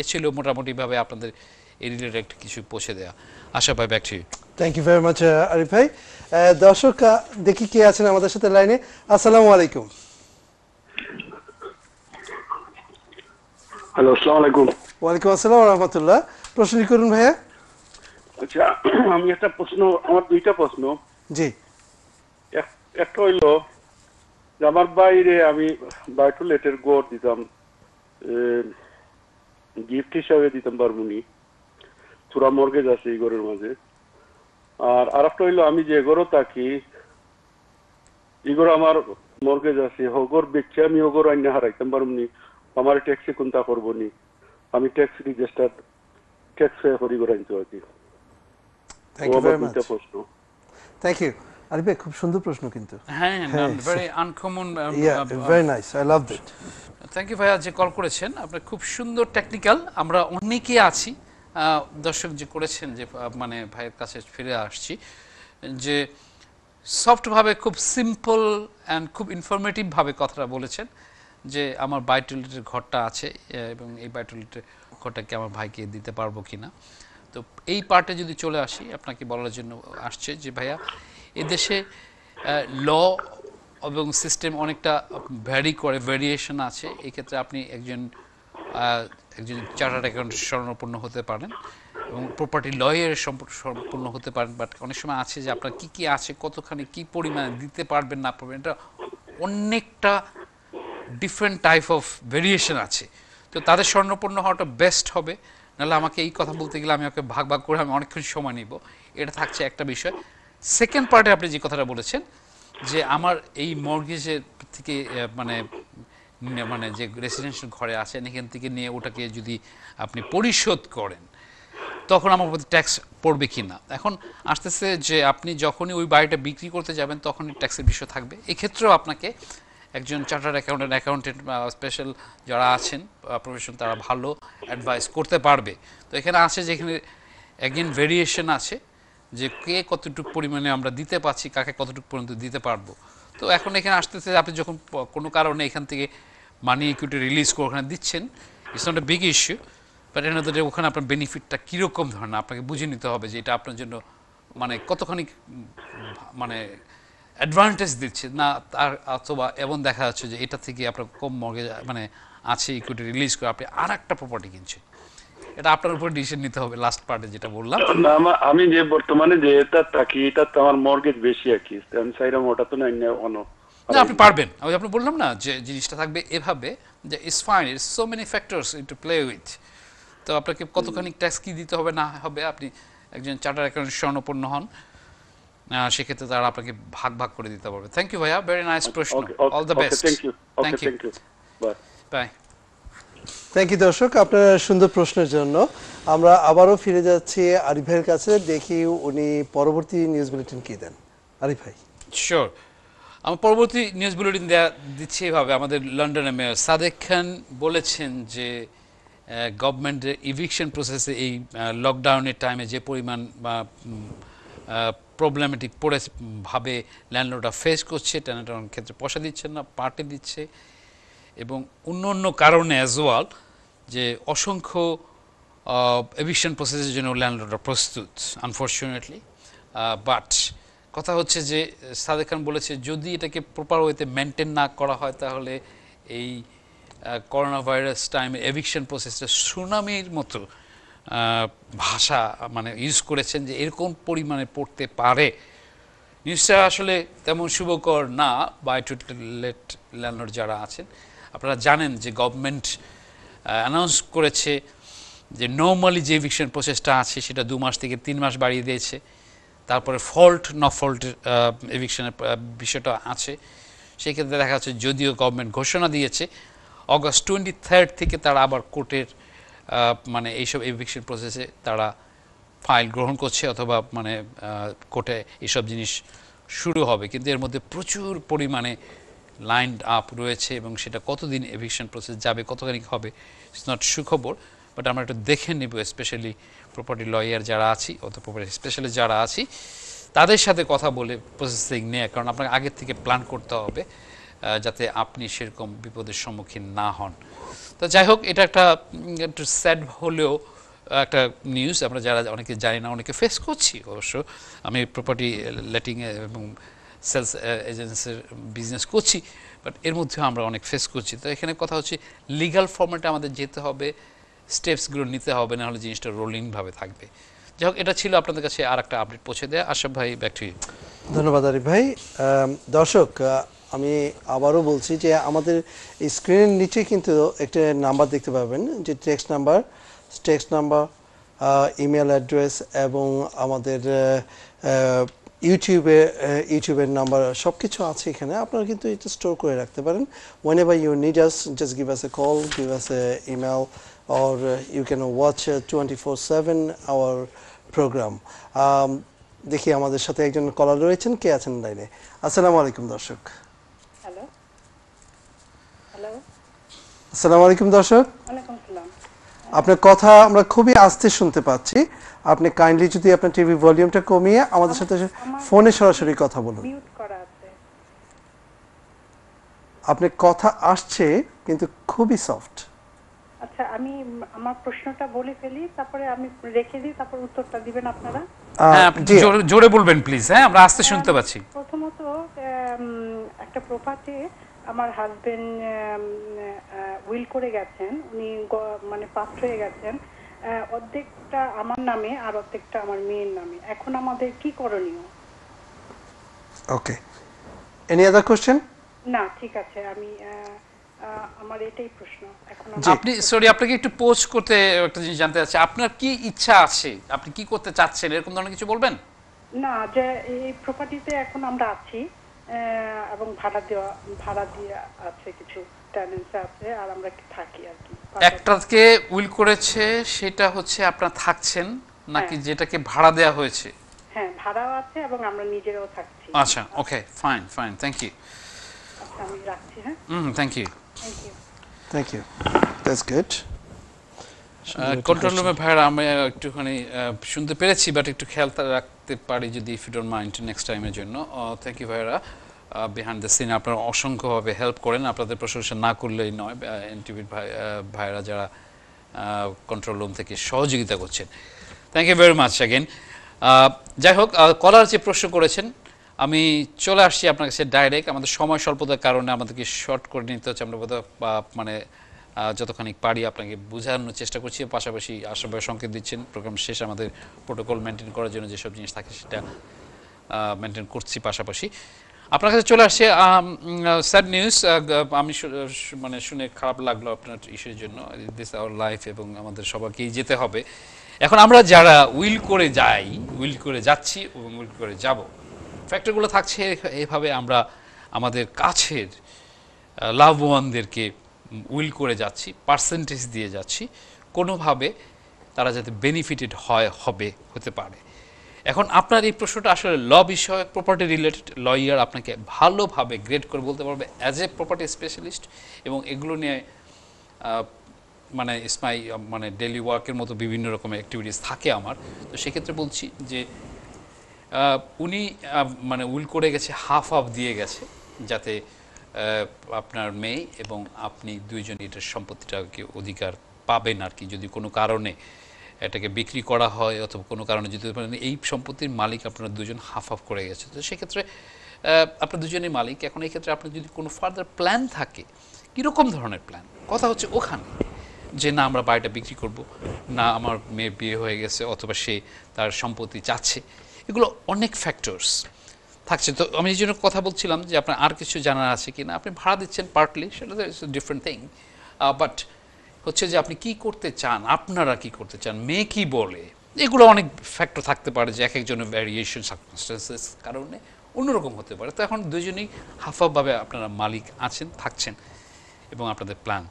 এ ছিল মোটামুটিভাবে আপনাদের এই রিলেটেড কিছু পৌঁছে দেওয়া আশা পাই back to you thank you very much Arif ভাই uh, দর্শক uh, দেখি কে আছেন আমাদের সাথে লাইনে আসসালামু আলাইকুম হ্যালো আসসালামু আলাইকুম ওয়ালাইকুম আসসালাম রহমতুল্লাহ প্রশ্ন করুন ভাইয়া আচ্ছা আমি একটা প্রশ্ন আমার দুইটা প্রশ্ন জি একটা হইলো আমার বাইরে আমি লেটের গোড় দিতাম গিফট হিসাবে দিতাম বারমুনি চূড়া মর্গেজ আছে এই ঘরের মাঝে আর আরেকটা হইলো আমি যে ঘরও থাকি এগুলো আমার মর্গেজ আছে হগর বেচে আমি হগর অন্য হারাইতাম বারমুনি আমার ট্যাক্সি কোনটা করবো নি আমি ট্যাক্স রেজিস্টার ট্যাক্স হরি করে আনতে আর থ্যাংক ইউ আরে ভাই খুব সুন্দর প্রশ্ন কিন্তু যে কল করেছেন খুব সুন্দর টেকনিক্যাল আমরা অনেকে আছি দর্শক যে করেছেন যে মানে ভাইয়ের কাছে ফিরে আসছি যে সফটভাবে খুব সিম্পল অ্যান্ড খুব ইনফরমেটিভভাবে কথাটা বলেছেন যে আমার বায়োটয়লেটের ঘরটা আছে এবং এই বায়োটয়লেটের ঘরটাকে আমার ভাইকে দিতে পারবো কি না তো এই পার্টে যদি চলে আসি আপনাকে বলার জন্য আসছে যে ভাইয়া এদেশে ল এবং সিস্টেম অনেকটা ভ্যারি করে ভেরিয়েশন আছে এই ক্ষেত্রে আপনি একজন একজন চার্টার অ্যাকাউন্ট স্বর্ণপূর্ণ হতে পারেন এবং প্রপার্টি লয়ের সম্পূর্ণ হতে পারেন বাট অনেক সময় আছে যে আপনার কি কি আছে কতখানি কি পরিমাণে দিতে পারবেন না পারবেন এটা অনেকটা ডিফারেন্ট টাইপ অফ ভেরিয়েশন আছে তো তাদের স্বর্ণপূর্ণ হওয়াটা বেস্ট হবে নাহলে আমাকে এই কথা বলতে গেলে আমি ওকে ভাগ ভাগ করে আমি অনেকক্ষণ সময় নিব এটা থাকছে একটা বিষয় সেকেন্ড পার্টে আপনি যে কথাটা বলেছেন যে আমার এই মর্গেজের থেকে মানে মানে যে রেসিডেন্সিয়াল ঘরে আছেন এখান থেকে নিয়ে ওটাকে যদি আপনি পরিশোধ করেন তখন আমার প্রতি ট্যাক্স পড়বে কি না এখন আস্তে যে আপনি যখনই ওই বাড়িটা বিক্রি করতে যাবেন তখনই ট্যাক্সের বিষয় থাকবে এক্ষেত্রেও আপনাকে একজন চার্টার্ড অ্যাকাউন্টেন্ট অ্যাকাউন্টেন্ট স্পেশাল যারা আছেন প্রফেশন তারা ভালো অ্যাডভাইস করতে পারবে তো এখানে আছে যেখানে এগেন ভেরিয়েশন আছে যে কে কতটুকু পরিমাণে আমরা দিতে পারছি কাকে কতটুকু পর্যন্ত দিতে পারবো তো এখন এখানে আসতে আপনি যখন কোনো কারণে এখান থেকে মানি ইকুইটি রিলিজ করে ওখানে দিচ্ছেন it's not a big issue but এনাদের ওখানে আপনার বেনিফিটটা কীরকম ধরনের আপনাকে বুঝে নিতে হবে যে এটা আপনার জন্য মানে কতখানি মানে অ্যাডভান্টেজ দিচ্ছে না তার অথবা এমন দেখা যাচ্ছে যে এটা থেকে আপনার কম মর্গে মানে আছে ইকুইটি রিলিজ করে আপনি আর একটা প্রপার্টি কিনছেন এটা আপনার উপর ডিসিশন নিতে হবে লাস্ট পার্টে যেটা বললাম আমি যে বর্তমানে যে এটা থাকি এটা তো আমার মর্গেজ বেশি আছে কি আমি চাইলাম ওটা তো না অন্য না আপনি পারবেন আমি আপনি বললাম না যে জিনিসটা থাকবে এভাবে যে is fine it's so many factors to play with তো আপনাকে কতখানি ট্যাক্স কি দিতে হবে না হবে আপনি একজন চার্টার অ্যাকাউন্ট স্বর্ণপূর্ণ হন সেক্ষেত্রে তারা আপনাকে ভাগ ভাগ করে দিতে পারবে থ্যাংক ইউ ভাইয়া ভেরি নাইস প্রশ্ন all the best thank you thank you bye thank you দর্শক আপনার সুন্দর প্রশ্নের জন্য আমরা আবারও ফিরে যাচ্ছি আরিফ ভাইয়ের কাছে দেখি উনি পরবর্তী নিউজ বুলেটিন কি দেন আরিফ ভাই শিওর আমার পরবর্তী নিউজ বুলেটিন দেওয়া দিচ্ছি এভাবে আমাদের লন্ডনের মেয়র সাদেক খান বলেছেন যে গভর্নমেন্টের ইভিকশন প্রসেসে এই লকডাউনের টাইমে যে পরিমাণ বা প্রবলেমেটিক পড়ে ভাবে ল্যান্ডলোডরা ফেস করছে টেনাটনের ক্ষেত্রে পয়সা দিচ্ছেন না পার্টি দিচ্ছে এবং অন্য অন্য কারণে অ্যাজ ওয়াল যে অসংখ্য এভিকশন প্রসেসের জন্য ল্যান্ডলর্ডরা প্রস্তুত আনফর্চুনেটলি বাট কথা হচ্ছে যে সাদেক খান বলেছে যদি এটাকে প্রপার ওয়েতে মেনটেন না করা হয় তাহলে এই করোনা ভাইরাস টাইমে এভিকশন প্রসেসটা সুনামির মতো ভাষা মানে ইউজ করেছেন যে এরকম পরিমাণে পড়তে পারে নিশ্চয় আসলে তেমন শুভকর না বায়োটুলেট ল্যান্ডলর্ড যারা আছেন আপনারা জানেন যে গভর্নমেন্ট অ্যানাউন্স করেছে যে নর্মালি যে ইভিকশন প্রসেসটা আছে সেটা দু মাস থেকে তিন মাস বাড়িয়ে দিয়েছে তারপরে ফল্ট ন ফল্ট এভিকশনের বিষয়টা আছে সেক্ষেত্রে দেখা যাচ্ছে যদিও গভর্নমেন্ট ঘোষণা দিয়েছে অগস্ট টোয়েন্টি থার্ড থেকে তারা আবার কোর্টের মানে এইসব এভিকশন প্রসেসে তারা ফাইল গ্রহণ করছে অথবা মানে কোর্টে এইসব জিনিস শুরু হবে কিন্তু এর মধ্যে প্রচুর পরিমাণে লাইনড আপ রয়েছে এবং সেটা কতদিন এভিকশন প্রসেস যাবে কতখানি হবে ইটস নট সুখবর বাট আমরা একটু দেখে নেব স্পেশালি প্রপার্টি লয়ার যারা আছি অত প্রপার্টি স্পেশালি যারা আছি তাদের সাথে কথা বলে প্রসেসিং নেয় কারণ আপনাকে আগের থেকে প্ল্যান করতে হবে যাতে আপনি সেরকম বিপদের সম্মুখীন না হন তো যাই হোক এটা একটা একটু স্যাড হলেও একটা নিউজ আমরা যারা অনেকে জানি না অনেকে ফেস করছি অবশ্য আমি প্রপার্টি লেটিংয়ে এবং সেলস এজেন্সির বিজনেস করছি বাট এর মধ্যেও আমরা অনেক ফেস করছি তো এখানে কথা হচ্ছে লিগাল ফর্মেটে আমাদের যেতে হবে স্টেপসগুলো নিতে হবে না হলে জিনিসটা রোলিংভাবে থাকবে যাই হোক এটা ছিল আপনাদের কাছে আর একটা আপডেট পৌঁছে দেয় আশাফ ভাই ব্যাক টু ধন্যবাদ আরিফ ভাই দর্শক আমি আবারও বলছি যে আমাদের স্ক্রিনের নিচে কিন্তু একটা নাম্বার দেখতে পাবেন যে text number text number email address এবং আমাদের ইউটিউবে ইউটিউবের নাম্বার সব কিছু আছে এখানে আপনারা কিন্তু এটা স্টোর করে রাখতে পারেন whenever you need us just give us a call give us a email or you can watch twenty four seven hour program দেখি আমাদের সাথে একজন কলার রয়েছেন কে আছেন লাইনে আসসালামু আলাইকুম দর্শক হ্যালো আসসালামু আলাইকুম দর্শক ওয়ালাইকুম আসসালাম আপনার কথা আমরা খুবই আস্তে শুনতে পাচ্ছি আপনি কাইন্ডলি যদি আপনার টিভি ভলিউমটা কমিয়ে আমাদের সাথে ফোনে সরাসরি কথা বলুন আপনি কথা আসছে কিন্তু খুবই সফট আচ্ছা আমি আমার প্রশ্নটা বলে ফেলি তারপরে আমি রেখে দিই তারপর উত্তরটা দিবেন আপনারা হ্যাঁ জোরে বলবেন প্লিজ হ্যাঁ আমরা আস্তে শুনতে হ্যাঁ, পাচ্ছি প্রথমত একটা প্রপার্টি আমার হাজবেন্ড উইল um, uh, করে গেছেন উনি মানে পাস হয়ে গেছেন অর্ধেকটা আমার নামে আর অর্ধেকটা আমার মেয়ের নামে এখন আমাদের কি করণীয় ওকে এনি আদার কোশ্চেন না ঠিক আছে আমি আমার এটাই প্রশ্ন এখন আপনি সরি আপনাকে একটু পোস্ট করতে একটা জিনিস জানতে চাচ্ছি আপনার কি ইচ্ছা আছে আপনি কি করতে চাচ্ছেন এরকম ধরনের কিছু বলবেন না যে এই প্রপার্টিতে এখন আমরা আছি এবং ভাড়া দেওয়া ভাড়া দিয়ে আছে কিছু টেনেন্সি আছে আর আমরা থাকি আর কি একটাকে উইল করেছে সেটা হচ্ছে আপনারা থাকছেন নাকি হ্যাঁ। যেটাকে ভাড়া দেয়া হয়েছে হ্যাঁ ভাড়াও আছে এবং আমরা নিজেরাও থাকছি আচ্ছা okay fine fine thank you আমি রাখছি হ্যাঁ হুম thank you thank you thank you that's good control রুমে ভাইরা আমি একটুখানি শুনতে পেরেছি বাট একটু খেয়াল রাখতে পারি যদি if you don't mind next টাইমের জন্য থ্যাংক ইউ ভাইরা বিহাইন্ড দ্য সিন আপনারা অসংখ্যভাবে হেল্প করেন আপনাদের প্রশংসা না করলেই নয় এনটিভির ভাই ভাইরা যারা কন্ট্রোল রুম থেকে সহযোগিতা করছেন thank you very much again যাই হোক কলার যে প্রশ্ন করেছেন আমি চলে আসছি আপনার কাছে ডাইরেক্ট আমাদের সময় স্বল্পতার কারণে আমাদেরকে শর্ট করে নিতে হচ্ছে আমরা বোধহয় মানে যতখানি পারি আপনাকে বোঝানোর চেষ্টা করছি পাশাপাশি আশাবায় সংকেত দিচ্ছেন প্রোগ্রাম শেষ আমাদের প্রোটোকল মেনটেন করার জন্য যেসব জিনিস থাকে সেটা মেনটেন করছি পাশাপাশি আপনার কাছে চলে আসছে স্যাড নিউজ আমি মানে শুনে খারাপ লাগলো আপনার ইস্যুর জন্য দিস আওয়ার লাইফ এবং আমাদের সবাইকেই যেতে হবে এখন আমরা যারা উইল করে যাই উইল করে যাচ্ছি এবং উইল করে যাব ফ্যাক্টরগুলো থাকছে এভাবে আমরা আমাদের কাছের লাভ ওয়ানদেরকে উইল করে যাচ্ছি পার্সেন্টেজ দিয়ে যাচ্ছি কোনোভাবে তারা যাতে বেনিফিটেড হয় হবে হতে পারে এখন আপনার এই প্রশ্নটা আসলে ল বিষয়ক প্রপার্টি রিলেটেড লয়ার আপনাকে ভালোভাবে গ্রেড করে বলতে পারবে অ্যাজ এ প্রপার্টি স্পেশালিস্ট এবং এগুলো নিয়ে মানে ইসমাই মানে ডেলি ওয়ার্কের মতো বিভিন্ন রকমের অ্যাক্টিভিটিস থাকে আমার তো সেক্ষেত্রে বলছি যে উনি মানে উইল করে গেছে হাফ হাফ দিয়ে গেছে যাতে আপনার মেয়ে এবং আপনি দুইজন এটার সম্পত্তিটাকে অধিকার পাবেন আর কি যদি কোনো কারণে এটাকে বিক্রি করা হয় অথবা কোনো কারণে যদি এই সম্পত্তির মালিক আপনারা দুজন হাফ হাফ করে গেছে তো সেক্ষেত্রে আপনার দুজনের মালিক এখন এই ক্ষেত্রে আপনার যদি কোনো ফার্দার প্ল্যান থাকে কীরকম ধরনের প্ল্যান কথা হচ্ছে ওখানে যে না আমরা বাড়িটা বিক্রি করব না আমার মেয়ের বিয়ে হয়ে গেছে অথবা সে তার সম্পত্তি চাচ্ছে এগুলো অনেক ফ্যাক্টরস থাকছে তো আমি এই জন্য কথা বলছিলাম যে আপনার আর কিছু জানার আছে কি না আপনি ভাড়া দিচ্ছেন পার্টলি সেটা ইটস ডিফারেন্ট থিং বাট হচ্ছে যে আপনি কি করতে চান আপনারা কি করতে চান মেয়ে কি বলে এগুলো অনেক ফ্যাক্টর থাকতে পারে যে এক একজনের ভ্যারিয়েশন সার্কমস্টান্সেস কারণে অন্যরকম হতে পারে তো এখন দুজনেই হাফাফভাবে আপনারা মালিক আছেন থাকছেন এবং আপনাদের প্ল্যান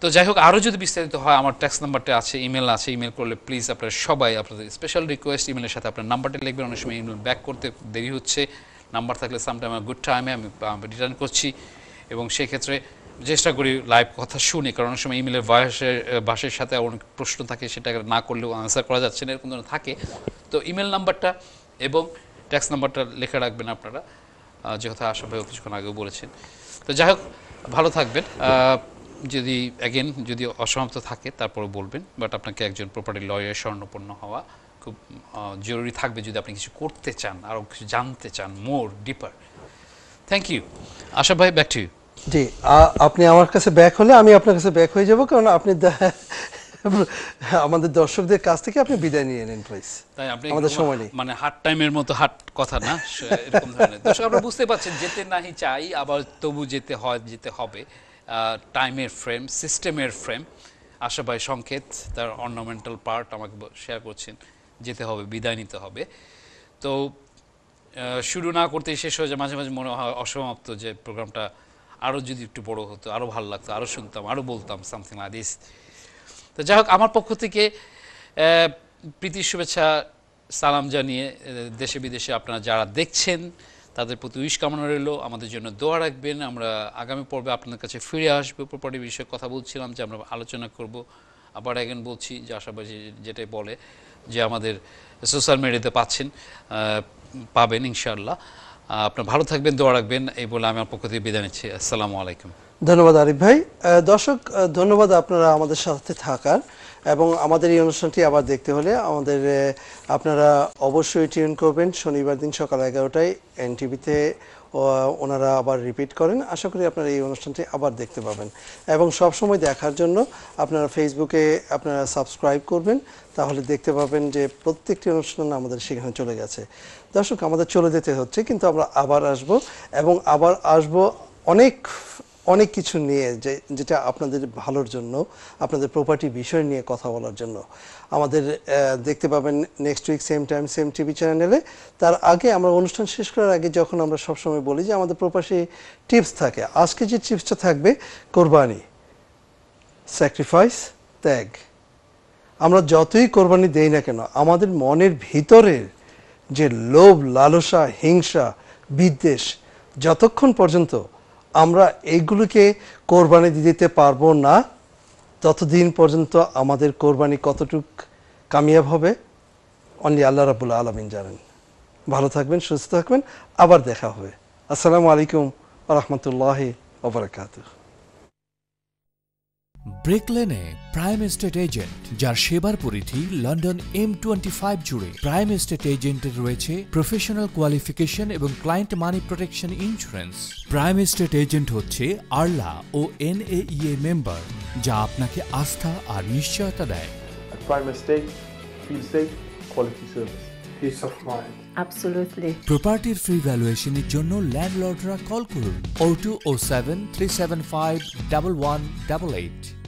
তো যাই হোক আরও যদি বিস্তারিত হয় আমার ট্যাক্স নাম্বারটা আছে ইমেল আছে ইমেল করলে প্লিজ আপনার সবাই আপনাদের স্পেশাল রিকোয়েস্ট ইমেলের সাথে আপনার নাম্বারটা লিখবেন অনেক সময় ইমেল ব্যাক করতে দেরি হচ্ছে নাম্বার থাকলে সামটাইম গুড টাইমে আমি রিটার্ন করছি এবং সেক্ষেত্রে চেষ্টা করি লাইভ কথা শুনি কারণ অনেক সময় ইমেলের বয়সের ভাষের সাথে অনেক প্রশ্ন থাকে সেটা না করলেও আনসার করা যাচ্ছে না এরকম ধরনের থাকে তো ইমেল নাম্বারটা এবং ট্যাক্স নাম্বারটা লেখা রাখবেন আপনারা যেহেতু আশা ভাই কিছুক্ষণ আগেও বলেছেন তো যাই হোক ভালো থাকবেন যদি অ্যাগেন যদি অসমাপ্ত থাকে তারপরে বলবেন বাট আপনাকে একজন প্রপার্টি লয়ার স্বর্ণপূর্ণ হওয়া খুব জরুরি থাকবে যদি আপনি কিছু করতে চান আরও কিছু জানতে চান মোর ডিপার থ্যাংক ইউ আশা ভাই ব্যাক টু ইউ জি আপনি আমার কাছে ব্যাক হলে আমি আপনার কাছে ব্যাক হয়ে যাব কারণ আপনি আমাদের দর্শকদের কাছ থেকে আপনি বিদায় নিয়ে নেন প্লিজ তাই আমাদের সময় নেই মানে হার্ড টাইমের মতো হার্ড কথা না এরকম ধরনের দর্শক আপনারা বুঝতে পারছেন যেতে নাহি চাই আবার তবু যেতে হয় যেতে হবে টাইমের ফ্রেম সিস্টেমের ফ্রেম আশাবাই সংকেত তার অর্নামেন্টাল পার্ট আমাকে শেয়ার করছেন যেতে হবে বিদায় নিতে হবে তো শুরু না করতে শেষ হয়ে যায় মাঝে মাঝে মনে হয় অসমাপ্ত যে প্রোগ্রামটা আরও যদি একটু বড় হতো আরও ভালো লাগতো আরও শুনতাম আরও বলতাম সামথিং লাইক দিস তো যাই হোক আমার পক্ষ থেকে প্রীতি শুভেচ্ছা সালাম জানিয়ে দেশে বিদেশে আপনারা যারা দেখছেন তাদের প্রতি উইশ কামনা রইল আমাদের জন্য দোয়া রাখবেন আমরা আগামী পর্বে আপনাদের কাছে ফিরে আসবো প্রপার্টি বিষয়ে কথা বলছিলাম যে আমরা আলোচনা করব আবার একজন বলছি যে আশাবাসী যেটাই বলে যে আমাদের সোশ্যাল মিডিয়াতে পাচ্ছেন পাবেন ইনশাআল্লাহ আপনার ভালো থাকবেন দোয়া রাখবেন এই বলে আমি আমার পক্ষ থেকে বিদায় নিচ্ছি আসসালামু আলাইকুম ধন্যবাদ আরিফ ভাই দর্শক ধন্যবাদ আপনারা আমাদের সাথে থাকার এবং আমাদের এই অনুষ্ঠানটি আবার দেখতে হলে আমাদের আপনারা অবশ্যই টিউন করবেন শনিবার দিন সকাল এগারোটায় এন টিভিতে ওনারা আবার রিপিট করেন আশা করি আপনারা এই অনুষ্ঠানটি আবার দেখতে পাবেন এবং সব সময় দেখার জন্য আপনারা ফেসবুকে আপনারা সাবস্ক্রাইব করবেন তাহলে দেখতে পাবেন যে প্রত্যেকটি অনুষ্ঠান আমাদের সেখানে চলে গেছে দর্শক আমাদের চলে যেতে হচ্ছে কিন্তু আমরা আবার আসব এবং আবার আসব অনেক অনেক কিছু নিয়ে যে যেটা আপনাদের ভালোর জন্য আপনাদের প্রপার্টি বিষয় নিয়ে কথা বলার জন্য আমাদের দেখতে পাবেন next week same time same TV চ্যানেলে তার আগে আমরা অনুষ্ঠান শেষ করার আগে যখন আমরা সবসময় বলি যে আমাদের প্রপার্টি টিপস থাকে আজকে যে টিপসটা থাকবে কোরবানি স্যাক্রিফাইস ত্যাগ আমরা যতই কোরবানি দেই না কেন আমাদের মনের ভিতরের যে লোভ লালসা হিংসা বিদ্বেষ যতক্ষণ পর্যন্ত আমরা এইগুলোকে কোরবানি দিতে পারবো না ততদিন পর্যন্ত আমাদের কোরবানি কতটুক কামিয়াব হবে অনলি আল্লাহ রাবুল্লা আলমিন জানেন ভালো থাকবেন সুস্থ থাকবেন আবার দেখা হবে আসসালামু আলাইকুম রহমতুল্লাহ ওবরাকাতু ব্রেকলেনে প্রাইম এস্টেট এজেন্ট যার সেবার পরিধি লন্ডন এম টোয়েন্টি ফাইভ জুড়ে প্রাইম এস্টেট এজেন্টের রয়েছে প্রফেশনাল কোয়ালিফিকেশন এবং client money protection insurance prime estate agent হচ্ছে আরলা ও এন এনএইএ মেম্বার যা আপনাকে আস্থা আর নিশ্চয়তা দেয় At Prime Estate, feel safe, quality service. Peace of mind. Absolutely. প্রপার্টির ফ্রি ভ্যালুয়েশনের জন্য ল্যান্ডলর্ডরা কল করুন O two O seven three seven five double one double eight